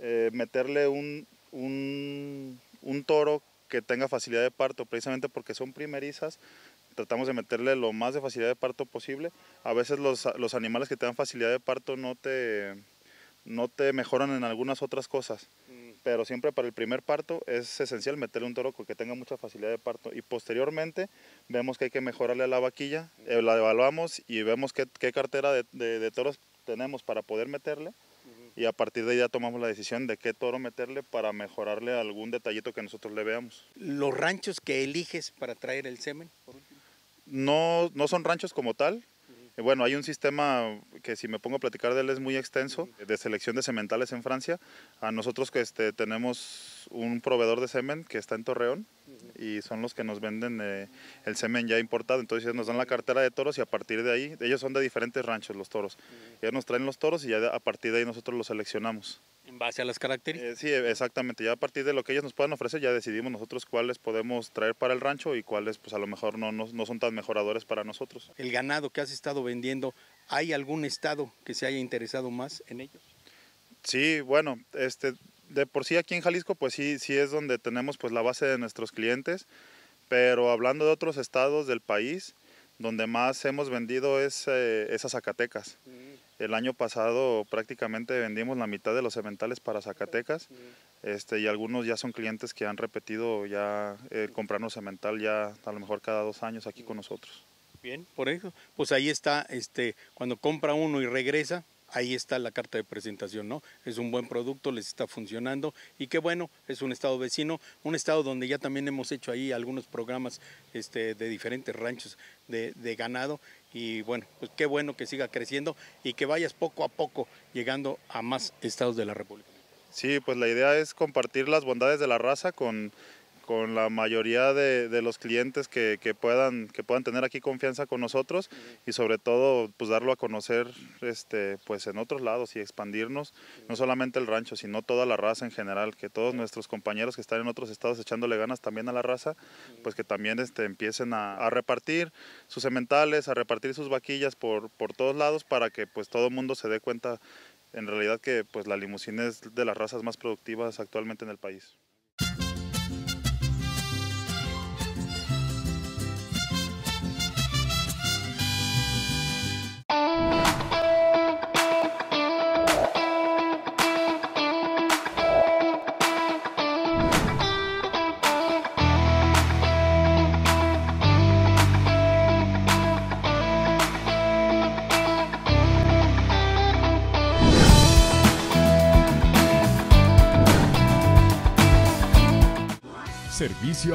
eh, meterle un, un, toro que tenga facilidad de parto, precisamente porque son primerizas, tratamos de meterle lo más de facilidad de parto posible. A veces los, animales que tengan facilidad de parto no te, no te mejoran en algunas otras cosas. Mm. Pero siempre para el primer parto es esencial meterle un toro que tenga mucha facilidad de parto. Y posteriormente vemos que hay que mejorarle a la vaquilla, eh, la evaluamos y vemos qué, cartera de, toros tenemos para poder meterle. Y a partir de ahí ya tomamos la decisión de qué toro meterle para mejorarle algún detallito que nosotros le veamos. ¿Los ranchos que eliges para traer el semen? No, no son ranchos como tal, eh, bueno, hay un sistema que si me pongo a platicar de él es muy extenso, de selección de sementales en Francia. A nosotros que este, tenemos un proveedor de semen que está en Torreón, y son los que nos venden eh, el semen ya importado. Entonces nos dan la cartera de toros y a partir de ahí, ellos son de diferentes ranchos los toros. Ellos nos traen los toros y ya a partir de ahí nosotros los seleccionamos. En base a las características. Eh, sí, exactamente. Ya a partir de lo que ellos nos puedan ofrecer, ya decidimos nosotros cuáles podemos traer para el rancho y cuáles, pues a lo mejor no, no, no, son tan mejoradores para nosotros. El ganado que has estado vendiendo, ¿hay algún estado que se haya interesado más en ellos? Sí, bueno, este, de por sí aquí en Jalisco, pues sí, sí es donde tenemos pues la base de nuestros clientes, pero hablando de otros estados del país, donde más hemos vendido es, eh, Zacatecas. Mm. El año pasado prácticamente vendimos la mitad de los cementales para Zacatecas. Mm. Este, y algunos ya son clientes que han repetido ya eh, comprarnos cemental ya a lo mejor cada dos años aquí con mm. nosotros. Bien, por eso, pues ahí está, este, cuando compra uno y regresa, ahí está la carta de presentación, ¿no? Es un buen producto, les está funcionando y qué bueno, es un estado vecino, un estado donde ya también hemos hecho ahí algunos programas este, de diferentes ranchos de, de, ganado y bueno, pues qué bueno que siga creciendo y que vayas poco a poco llegando a más estados de la República. Sí, pues la idea es compartir las bondades de la raza con con la mayoría de, los clientes que, puedan, que puedan tener aquí confianza con nosotros y sobre todo pues darlo a conocer este, pues en otros lados y expandirnos, no solamente el rancho, sino toda la raza en general, que todos nuestros compañeros que están en otros estados echándole ganas también a la raza, pues que también este, empiecen a, repartir sus sementales, a repartir sus vaquillas por, por todos lados para que pues todo el mundo se dé cuenta en realidad que pues la limusina es de las razas más productivas actualmente en el país.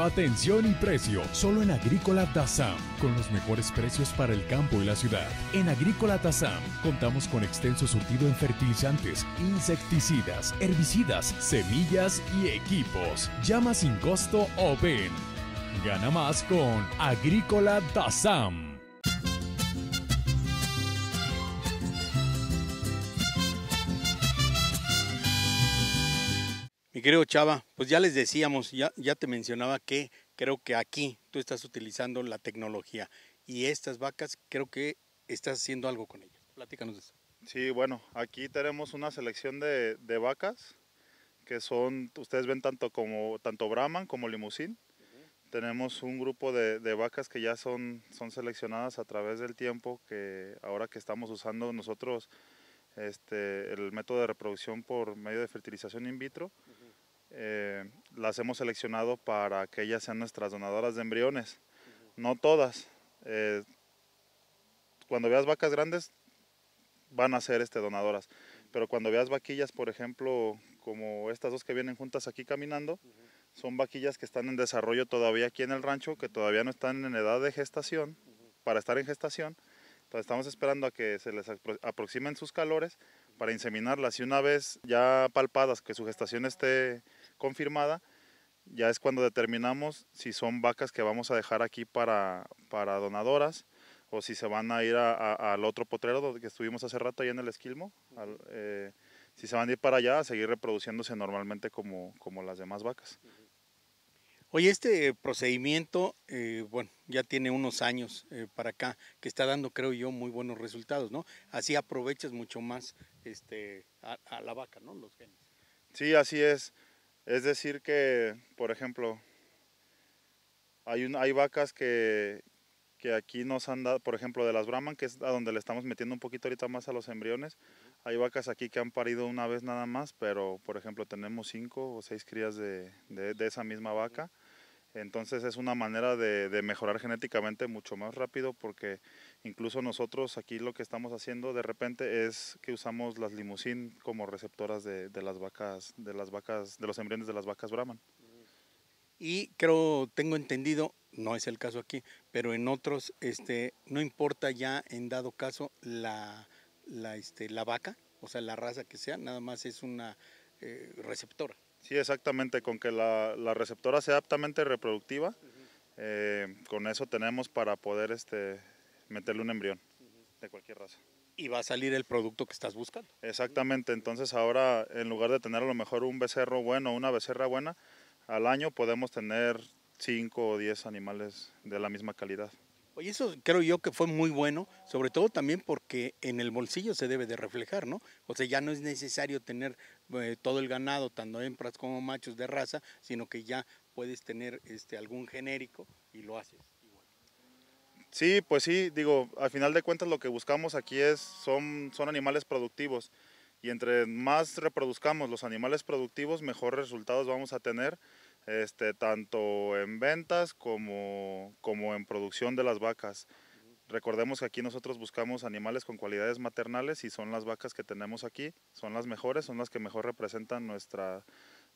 atención y precio. Solo en Agrícola Tazam, con los mejores precios para el campo y la ciudad. En Agrícola Tazam contamos con extenso surtido en fertilizantes, insecticidas, herbicidas, semillas y equipos. Llama sin costo o ven. Gana más con Agrícola Tazam. creo Chava, pues ya les decíamos, ya, ya te mencionaba que creo que aquí tú estás utilizando la tecnología y estas vacas creo que estás haciendo algo con ellas. Platícanos de eso. Sí, bueno, aquí tenemos una selección de, vacas que son, ustedes ven tanto como tanto Brahman como Limousin. Tenemos un grupo de, vacas que ya son, son seleccionadas a través del tiempo, que ahora que estamos usando nosotros este, el método de reproducción por medio de fertilización in vitro, eh, las hemos seleccionado para que ellas sean nuestras donadoras de embriones. No todas. Eh, cuando veas vacas grandes, van a ser este, donadoras. Pero cuando veas vaquillas, por ejemplo, como estas dos que vienen juntas aquí caminando, son vaquillas que están en desarrollo todavía aquí en el rancho, que todavía no están en edad de gestación, para estar en gestación. Entonces estamos esperando a que se les aproximen sus calores para inseminarlas y una vez ya palpadas que su gestación esté confirmada, ya es cuando determinamos si son vacas que vamos a dejar aquí para, para donadoras o si se van a ir al otro potrero que estuvimos hace rato allá en el esquilmo, eh, si se van a ir para allá a seguir reproduciéndose normalmente como, como las demás vacas. Oye, este procedimiento, eh, bueno, ya tiene unos años eh, para acá, que está dando, creo yo, muy buenos resultados, ¿no? Así aprovechas mucho más este, a, a la vaca, ¿no? Los genes. Sí, así es. Es decir que, por ejemplo, hay, hay vacas que, aquí nos han dado, por ejemplo, de las Brahman, que es a donde le estamos metiendo un poquito ahorita más a los embriones, hay vacas aquí que han parido una vez nada más, pero por ejemplo tenemos cinco o seis crías de, esa misma vaca. Entonces es una manera de, mejorar genéticamente mucho más rápido porque Incluso nosotros aquí lo que estamos haciendo de repente es que usamos las limusín como receptoras de, las vacas, de las vacas, de los embriones de las vacas Brahman. Y creo, tengo entendido, no es el caso aquí, pero en otros, este, no importa ya en dado caso la, la, este, vaca, o sea, la raza que sea, nada más es una eh, receptora. Sí, exactamente, con que la, receptora sea aptamente reproductiva, eh, con eso tenemos para poder este, meterle un embrión de cualquier raza. Y va a salir el producto que estás buscando. Exactamente, entonces ahora en lugar de tener a lo mejor un becerro bueno una becerra buena, al año podemos tener 5 o 10 animales de la misma calidad. Oye, eso creo yo que fue muy bueno, sobre todo también porque en el bolsillo se debe de reflejar, ¿no? O sea, ya no es necesario tener eh, todo el ganado, tanto hembras como machos de raza, sino que ya puedes tener este, algún genérico y lo haces. Sí, pues sí, digo, al final de cuentas lo que buscamos aquí es, son, son animales productivos y entre más reproduzcamos los animales productivos, mejores resultados vamos a tener, este, tanto en ventas como, como en producción de las vacas. Recordemos que aquí nosotros buscamos animales con cualidades maternales y son las vacas que tenemos aquí, son las mejores, son las que mejor representan nuestra,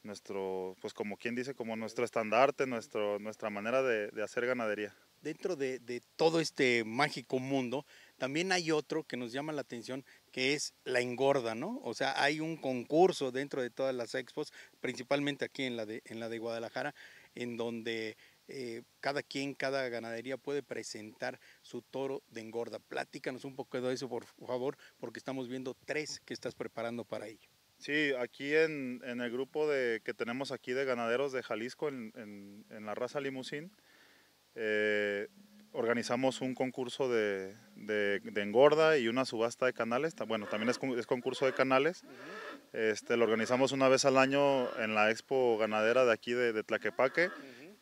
nuestro, pues como quien dice, como nuestro estandarte, nuestro, nuestra manera de hacer ganadería dentro de, todo este mágico mundo, también hay otro que nos llama la atención que es la engorda, ¿no? O sea, hay un concurso dentro de todas las expos, principalmente aquí en la de, en la de Guadalajara, en donde eh, cada quien, cada ganadería puede presentar su toro de engorda. Platícanos un poco de eso, por favor, porque estamos viendo tres que estás preparando para ello. Sí, aquí en, el grupo de, que tenemos aquí de ganaderos de Jalisco, en, en la raza limusín, eh, organizamos un concurso de, de, engorda y una subasta de canales. Bueno, también es, concurso de canales. Este, lo organizamos una vez al año en la expo ganadera de aquí de, de Tlaquepaque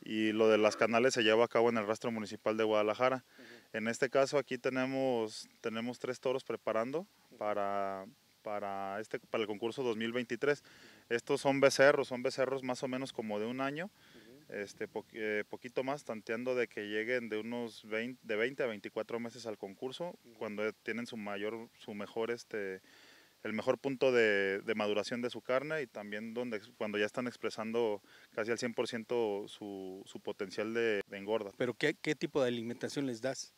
y lo de las canales se lleva a cabo en el rastro municipal de Guadalajara. En este caso aquí tenemos, tenemos tres toros preparando para, para, este, para el concurso 2023. Estos son becerros, son becerros más o menos como de un año este, eh, poquito más, tanteando de que lleguen de unos 20, de 20 a 24 meses al concurso, cuando tienen su mayor, su mejor, este, el mejor punto de, de maduración de su carne y también donde, cuando ya están expresando casi al 100% su, su potencial de, engorda. ¿Pero qué, qué tipo de alimentación les das?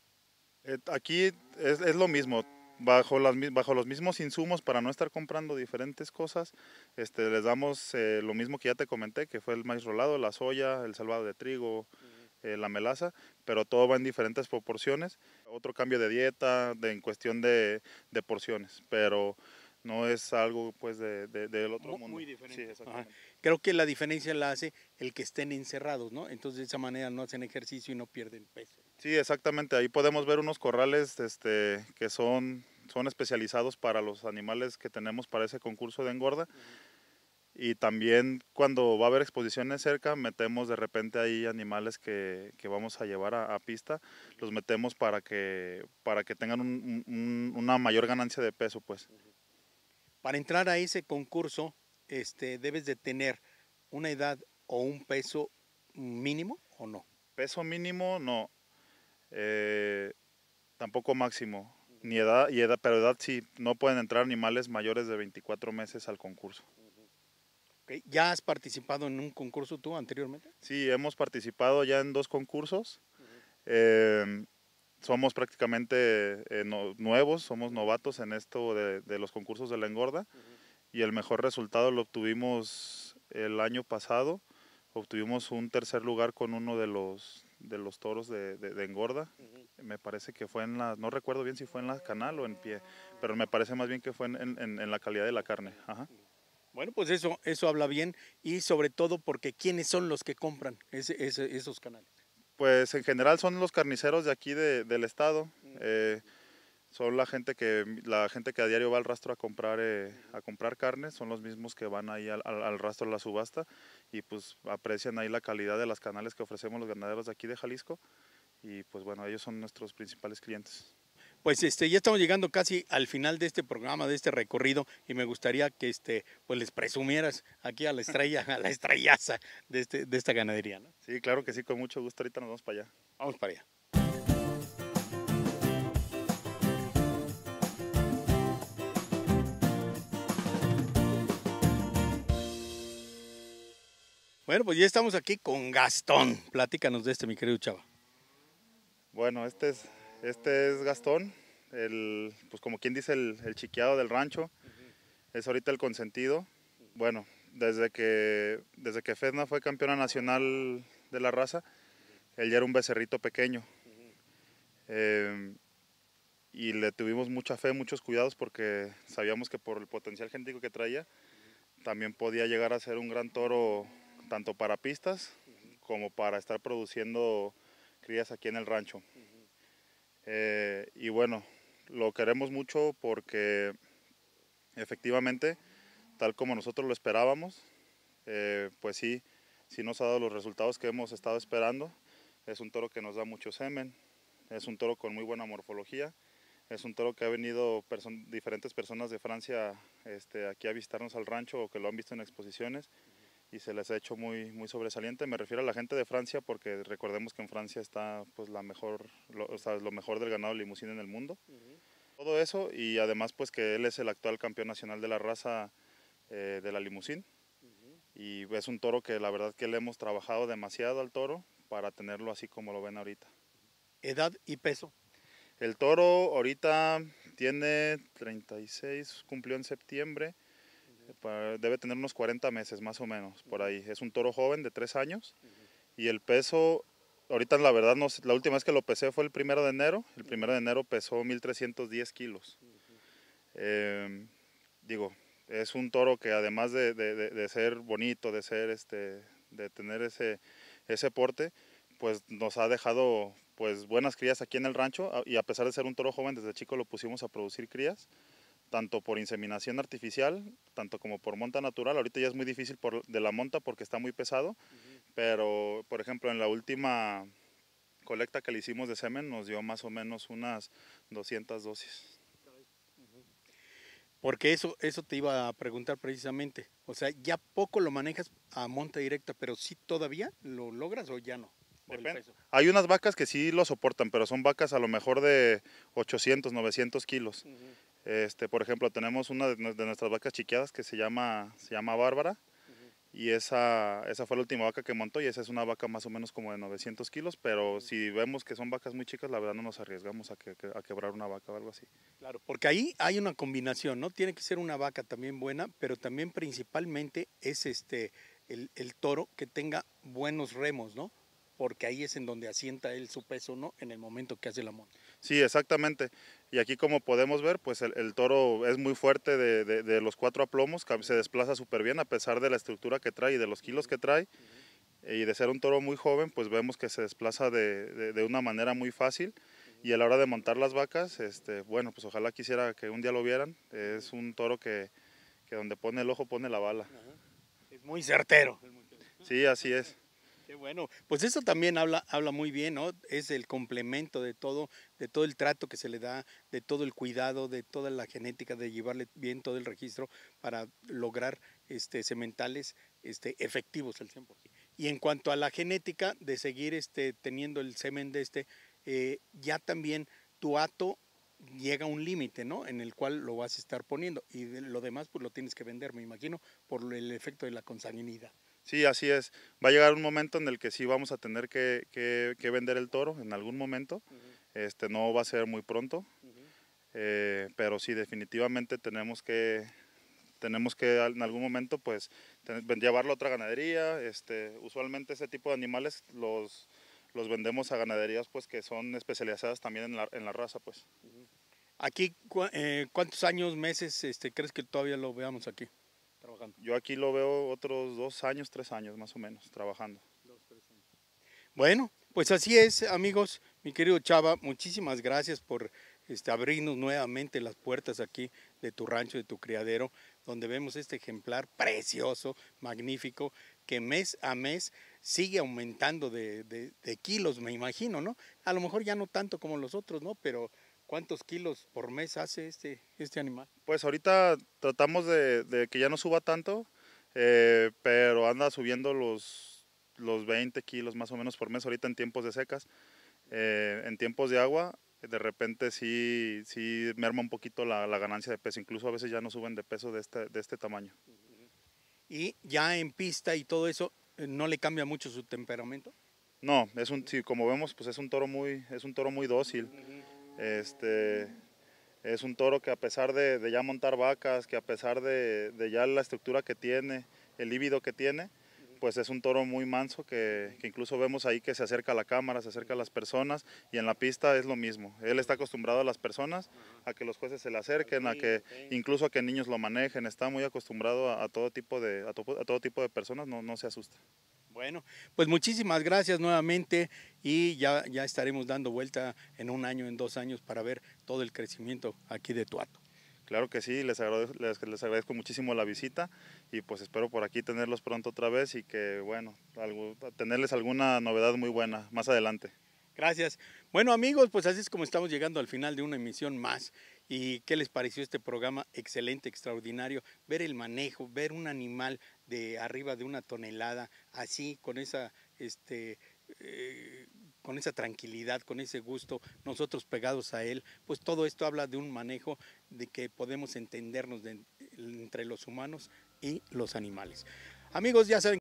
Eh, aquí es, es, lo mismo, bajo, los mismos insumos para no estar comprando diferentes cosas, este, les damos eh, lo mismo que ya te comenté, que fue el maíz rolado, la soya, el salvado de trigo, eh, la melaza, pero todo va en diferentes proporciones. Otro cambio de dieta en cuestión de, porciones, pero no es algo pues del otro mundo. Muy diferente. Creo que la diferencia la hace el que estén encerrados, ¿no? Entonces de esa manera no hacen ejercicio y no pierden peso. Sí, exactamente. Ahí podemos ver unos corrales este, que son, son especializados para los animales que tenemos para ese concurso de engorda. Y también cuando va a haber exposiciones cerca, metemos de repente ahí animales que, que vamos a llevar a, pista, los metemos para que, para que tengan una mayor ganancia de peso. pues. Para entrar a ese concurso, este, debes de tener una edad o un peso mínimo o no. Peso mínimo, no eh, tampoco máximo, ni edad, y edad, pero edad sí, no pueden entrar animales mayores de 24 meses al concurso. ¿Ya has participado en un concurso tú anteriormente? Sí, hemos participado ya en dos concursos. Em, somos prácticamente eh, nuevos, somos novatos en esto de, los concursos de la engorda y el mejor resultado lo obtuvimos el año pasado. Obtuvimos un tercer lugar con uno de los, de los toros de, engorda. Me parece que fue en la, no recuerdo bien si fue en la canal o en pie, pero me parece más bien que fue en, la calidad de la carne. Bueno, pues eso, eso habla bien y sobre todo porque quiénes son los que compran esos canales. Pues en general son los carniceros de aquí del estado son la gente que la gente que a diario va al rastro a comprar eh, a comprar carne son los mismos que van ahí al, al, rastro a la subasta y pues aprecian ahí la calidad de las canales que ofrecemos los ganaderos de aquí de Jalisco y pues bueno ellos son nuestros principales clientes pues este ya estamos llegando casi al final de este programa de este recorrido y me gustaría que este pues les presumieras aquí a la estrella a la estrellaza este, de, esta ganadería sí claro que sí con mucho gusto ahorita nos vamos para allá vamos para allá Bueno, pues ya estamos aquí con Gastón. Platícanos de este, mi querido Chava. Bueno, este es, este es Gastón, el, pues como quien dice, el, chiqueado del rancho. Es ahorita el consentido. Bueno, desde que, desde que Fedna fue campeona nacional de la raza, él ya era un becerrito pequeño. Eh, y le tuvimos mucha fe, muchos cuidados, porque sabíamos que por el potencial genético que traía, también podía llegar a ser un gran toro tanto para pistas como para estar produciendo crías aquí en el rancho. Eh, y bueno, lo queremos mucho porque efectivamente, tal como nosotros lo esperábamos, eh, pues sí, sí nos ha dado los resultados que hemos estado esperando. Es un toro que nos da mucho semen, es un toro con muy buena morfología, es un toro que ha venido diferentes personas de Francia este, aquí a visitarnos al rancho o que lo han visto en exposiciones y se les ha hecho muy, muy sobresaliente. Me refiero a la gente de Francia porque recordemos que en Francia está pues, la mejor, lo, mejor del ganado limusín en el mundo. Todo eso y además pues que él es el actual campeón nacional de la raza eh, de la limusín. Y es un toro que la verdad que le hemos trabajado demasiado al toro para tenerlo así como lo ven ahorita. ¿Edad y peso? El toro ahorita tiene 36, cumplió en septiembre Debe tener unos 40 meses más o menos, por ahí. Es un toro joven de 3 años y el peso, ahorita la verdad, no, la última vez que lo pesé fue el primero de enero. El primero de enero pesó 1310 kilos. Em, digo, es un toro que además de, de, de, ser bonito, de ser este, de tener ese, ese porte, pues nos ha dejado pues buenas crías aquí en el rancho y a pesar de ser un toro joven desde chico lo pusimos a producir crías tanto por inseminación artificial, tanto como por monta natural. Ahorita ya es muy difícil por, de la monta porque está muy pesado, pero por ejemplo en la última colecta que le hicimos de semen nos dio más o menos unas 200 dosis. Porque eso, eso te iba a preguntar precisamente. O sea, ya poco lo manejas a monta directa, pero sí todavía lo logras o ya no. Hay unas vacas que sí lo soportan, pero son vacas a lo mejor de 800, 900 kilos. Este, por ejemplo, tenemos una de, nuestras vacas chiqueadas que se llama, se llama Bárbara. Y esa, esa fue la última vaca que montó y esa es una vaca más o menos como de 900 kilos, pero si vemos que son vacas muy chicas, la verdad no nos arriesgamos a, quebrar una vaca o algo así. Claro, porque ahí hay una combinación, ¿no? Tiene que ser una vaca también buena, pero también principalmente es este, el, el, toro que tenga buenos remos, ¿no? Porque ahí es en donde asienta él su peso, ¿no? En el momento que hace la monta. Sí, exactamente. Y aquí como podemos ver, pues el, toro es muy fuerte de, los cuatro aplomos, se desplaza súper bien a pesar de la estructura que trae y de los kilos que trae. Y de ser un toro muy joven, pues vemos que se desplaza de, una manera muy fácil. Y a la hora de montar las vacas, este, bueno, pues ojalá quisiera que un día lo vieran. Es un toro que, que donde pone el ojo pone la bala. Es muy certero. Sí, así es. Qué bueno. Pues eso también habla, habla muy bien, ¿no? Es el complemento de todo, de todo el trato que se le da, de todo el cuidado, de toda la genética, de llevarle bien todo el registro para lograr este, sementales este, efectivos al 100%. Y en cuanto a la genética, de seguir este, teniendo el semen de este, eh, ya también tu hato llega a un límite, ¿no? En el cual lo vas a estar poniendo. Y lo demás, pues lo tienes que vender, me imagino, por el efecto de la consanguinidad. Sí, así es. Va a llegar un momento en el que sí vamos a tener que, vender el toro en algún momento. Este, no va a ser muy pronto, eh, pero sí definitivamente tenemos que tenemos que en algún momento pues llevarlo a otra ganadería. Este, usualmente ese tipo de animales los, vendemos a ganaderías pues que son especializadas también en la, raza pues. Aquí, eh, ¿cuántos años, meses este, crees que todavía lo veamos aquí? Yo aquí lo veo otros dos años, tres años más o menos, trabajando. Bueno, pues así es, amigos. Mi querido Chava, muchísimas gracias por este, abrirnos nuevamente las puertas aquí de tu rancho, de tu criadero, donde vemos este ejemplar precioso, magnífico, que mes a mes sigue aumentando de, de kilos, me imagino, ¿no? A lo mejor ya no tanto como los otros, ¿no? Pero ¿Cuántos kilos por mes hace este, este animal? Pues ahorita tratamos de, que ya no suba tanto, eh, pero anda subiendo los, los 20 kilos más o menos por mes ahorita en tiempos de secas. Eh, en tiempos de agua, de repente sí, sí merma un poquito la, ganancia de peso, incluso a veces ya no suben de peso de este, de este tamaño. Y ya en pista y todo eso, eh, ¿no le cambia mucho su temperamento? No, es un, como vemos, pues es un toro muy, es un toro muy dócil. Este, es un toro que a pesar de, ya montar vacas, que a pesar de, ya la estructura que tiene, el líbido que tiene, pues es un toro muy manso que, incluso vemos ahí que se acerca a la cámara, se acerca a las personas y en la pista es lo mismo. Él está acostumbrado a las personas, a que los jueces se le acerquen, a que incluso a que niños lo manejen, está muy acostumbrado a, todo, tipo de, todo tipo de personas, no se asusta. Bueno, pues muchísimas gracias nuevamente y ya, ya estaremos dando vuelta en un año, en dos años para ver todo el crecimiento aquí de Tuato. Claro que sí, les agradezco, les, agradezco muchísimo la visita y pues espero por aquí tenerlos pronto otra vez y que, bueno, tenerles alguna novedad muy buena más adelante. Gracias. Bueno amigos, pues así es como estamos llegando al final de una emisión más. ¿Y qué les pareció este programa? Excelente, extraordinario. Ver el manejo, ver un animal de arriba de una tonelada, así, con esa, este, eh, con esa tranquilidad, con ese gusto, nosotros pegados a él, pues todo esto habla de un manejo de que podemos entendernos entre los humanos y los animales. Amigos, ya saben.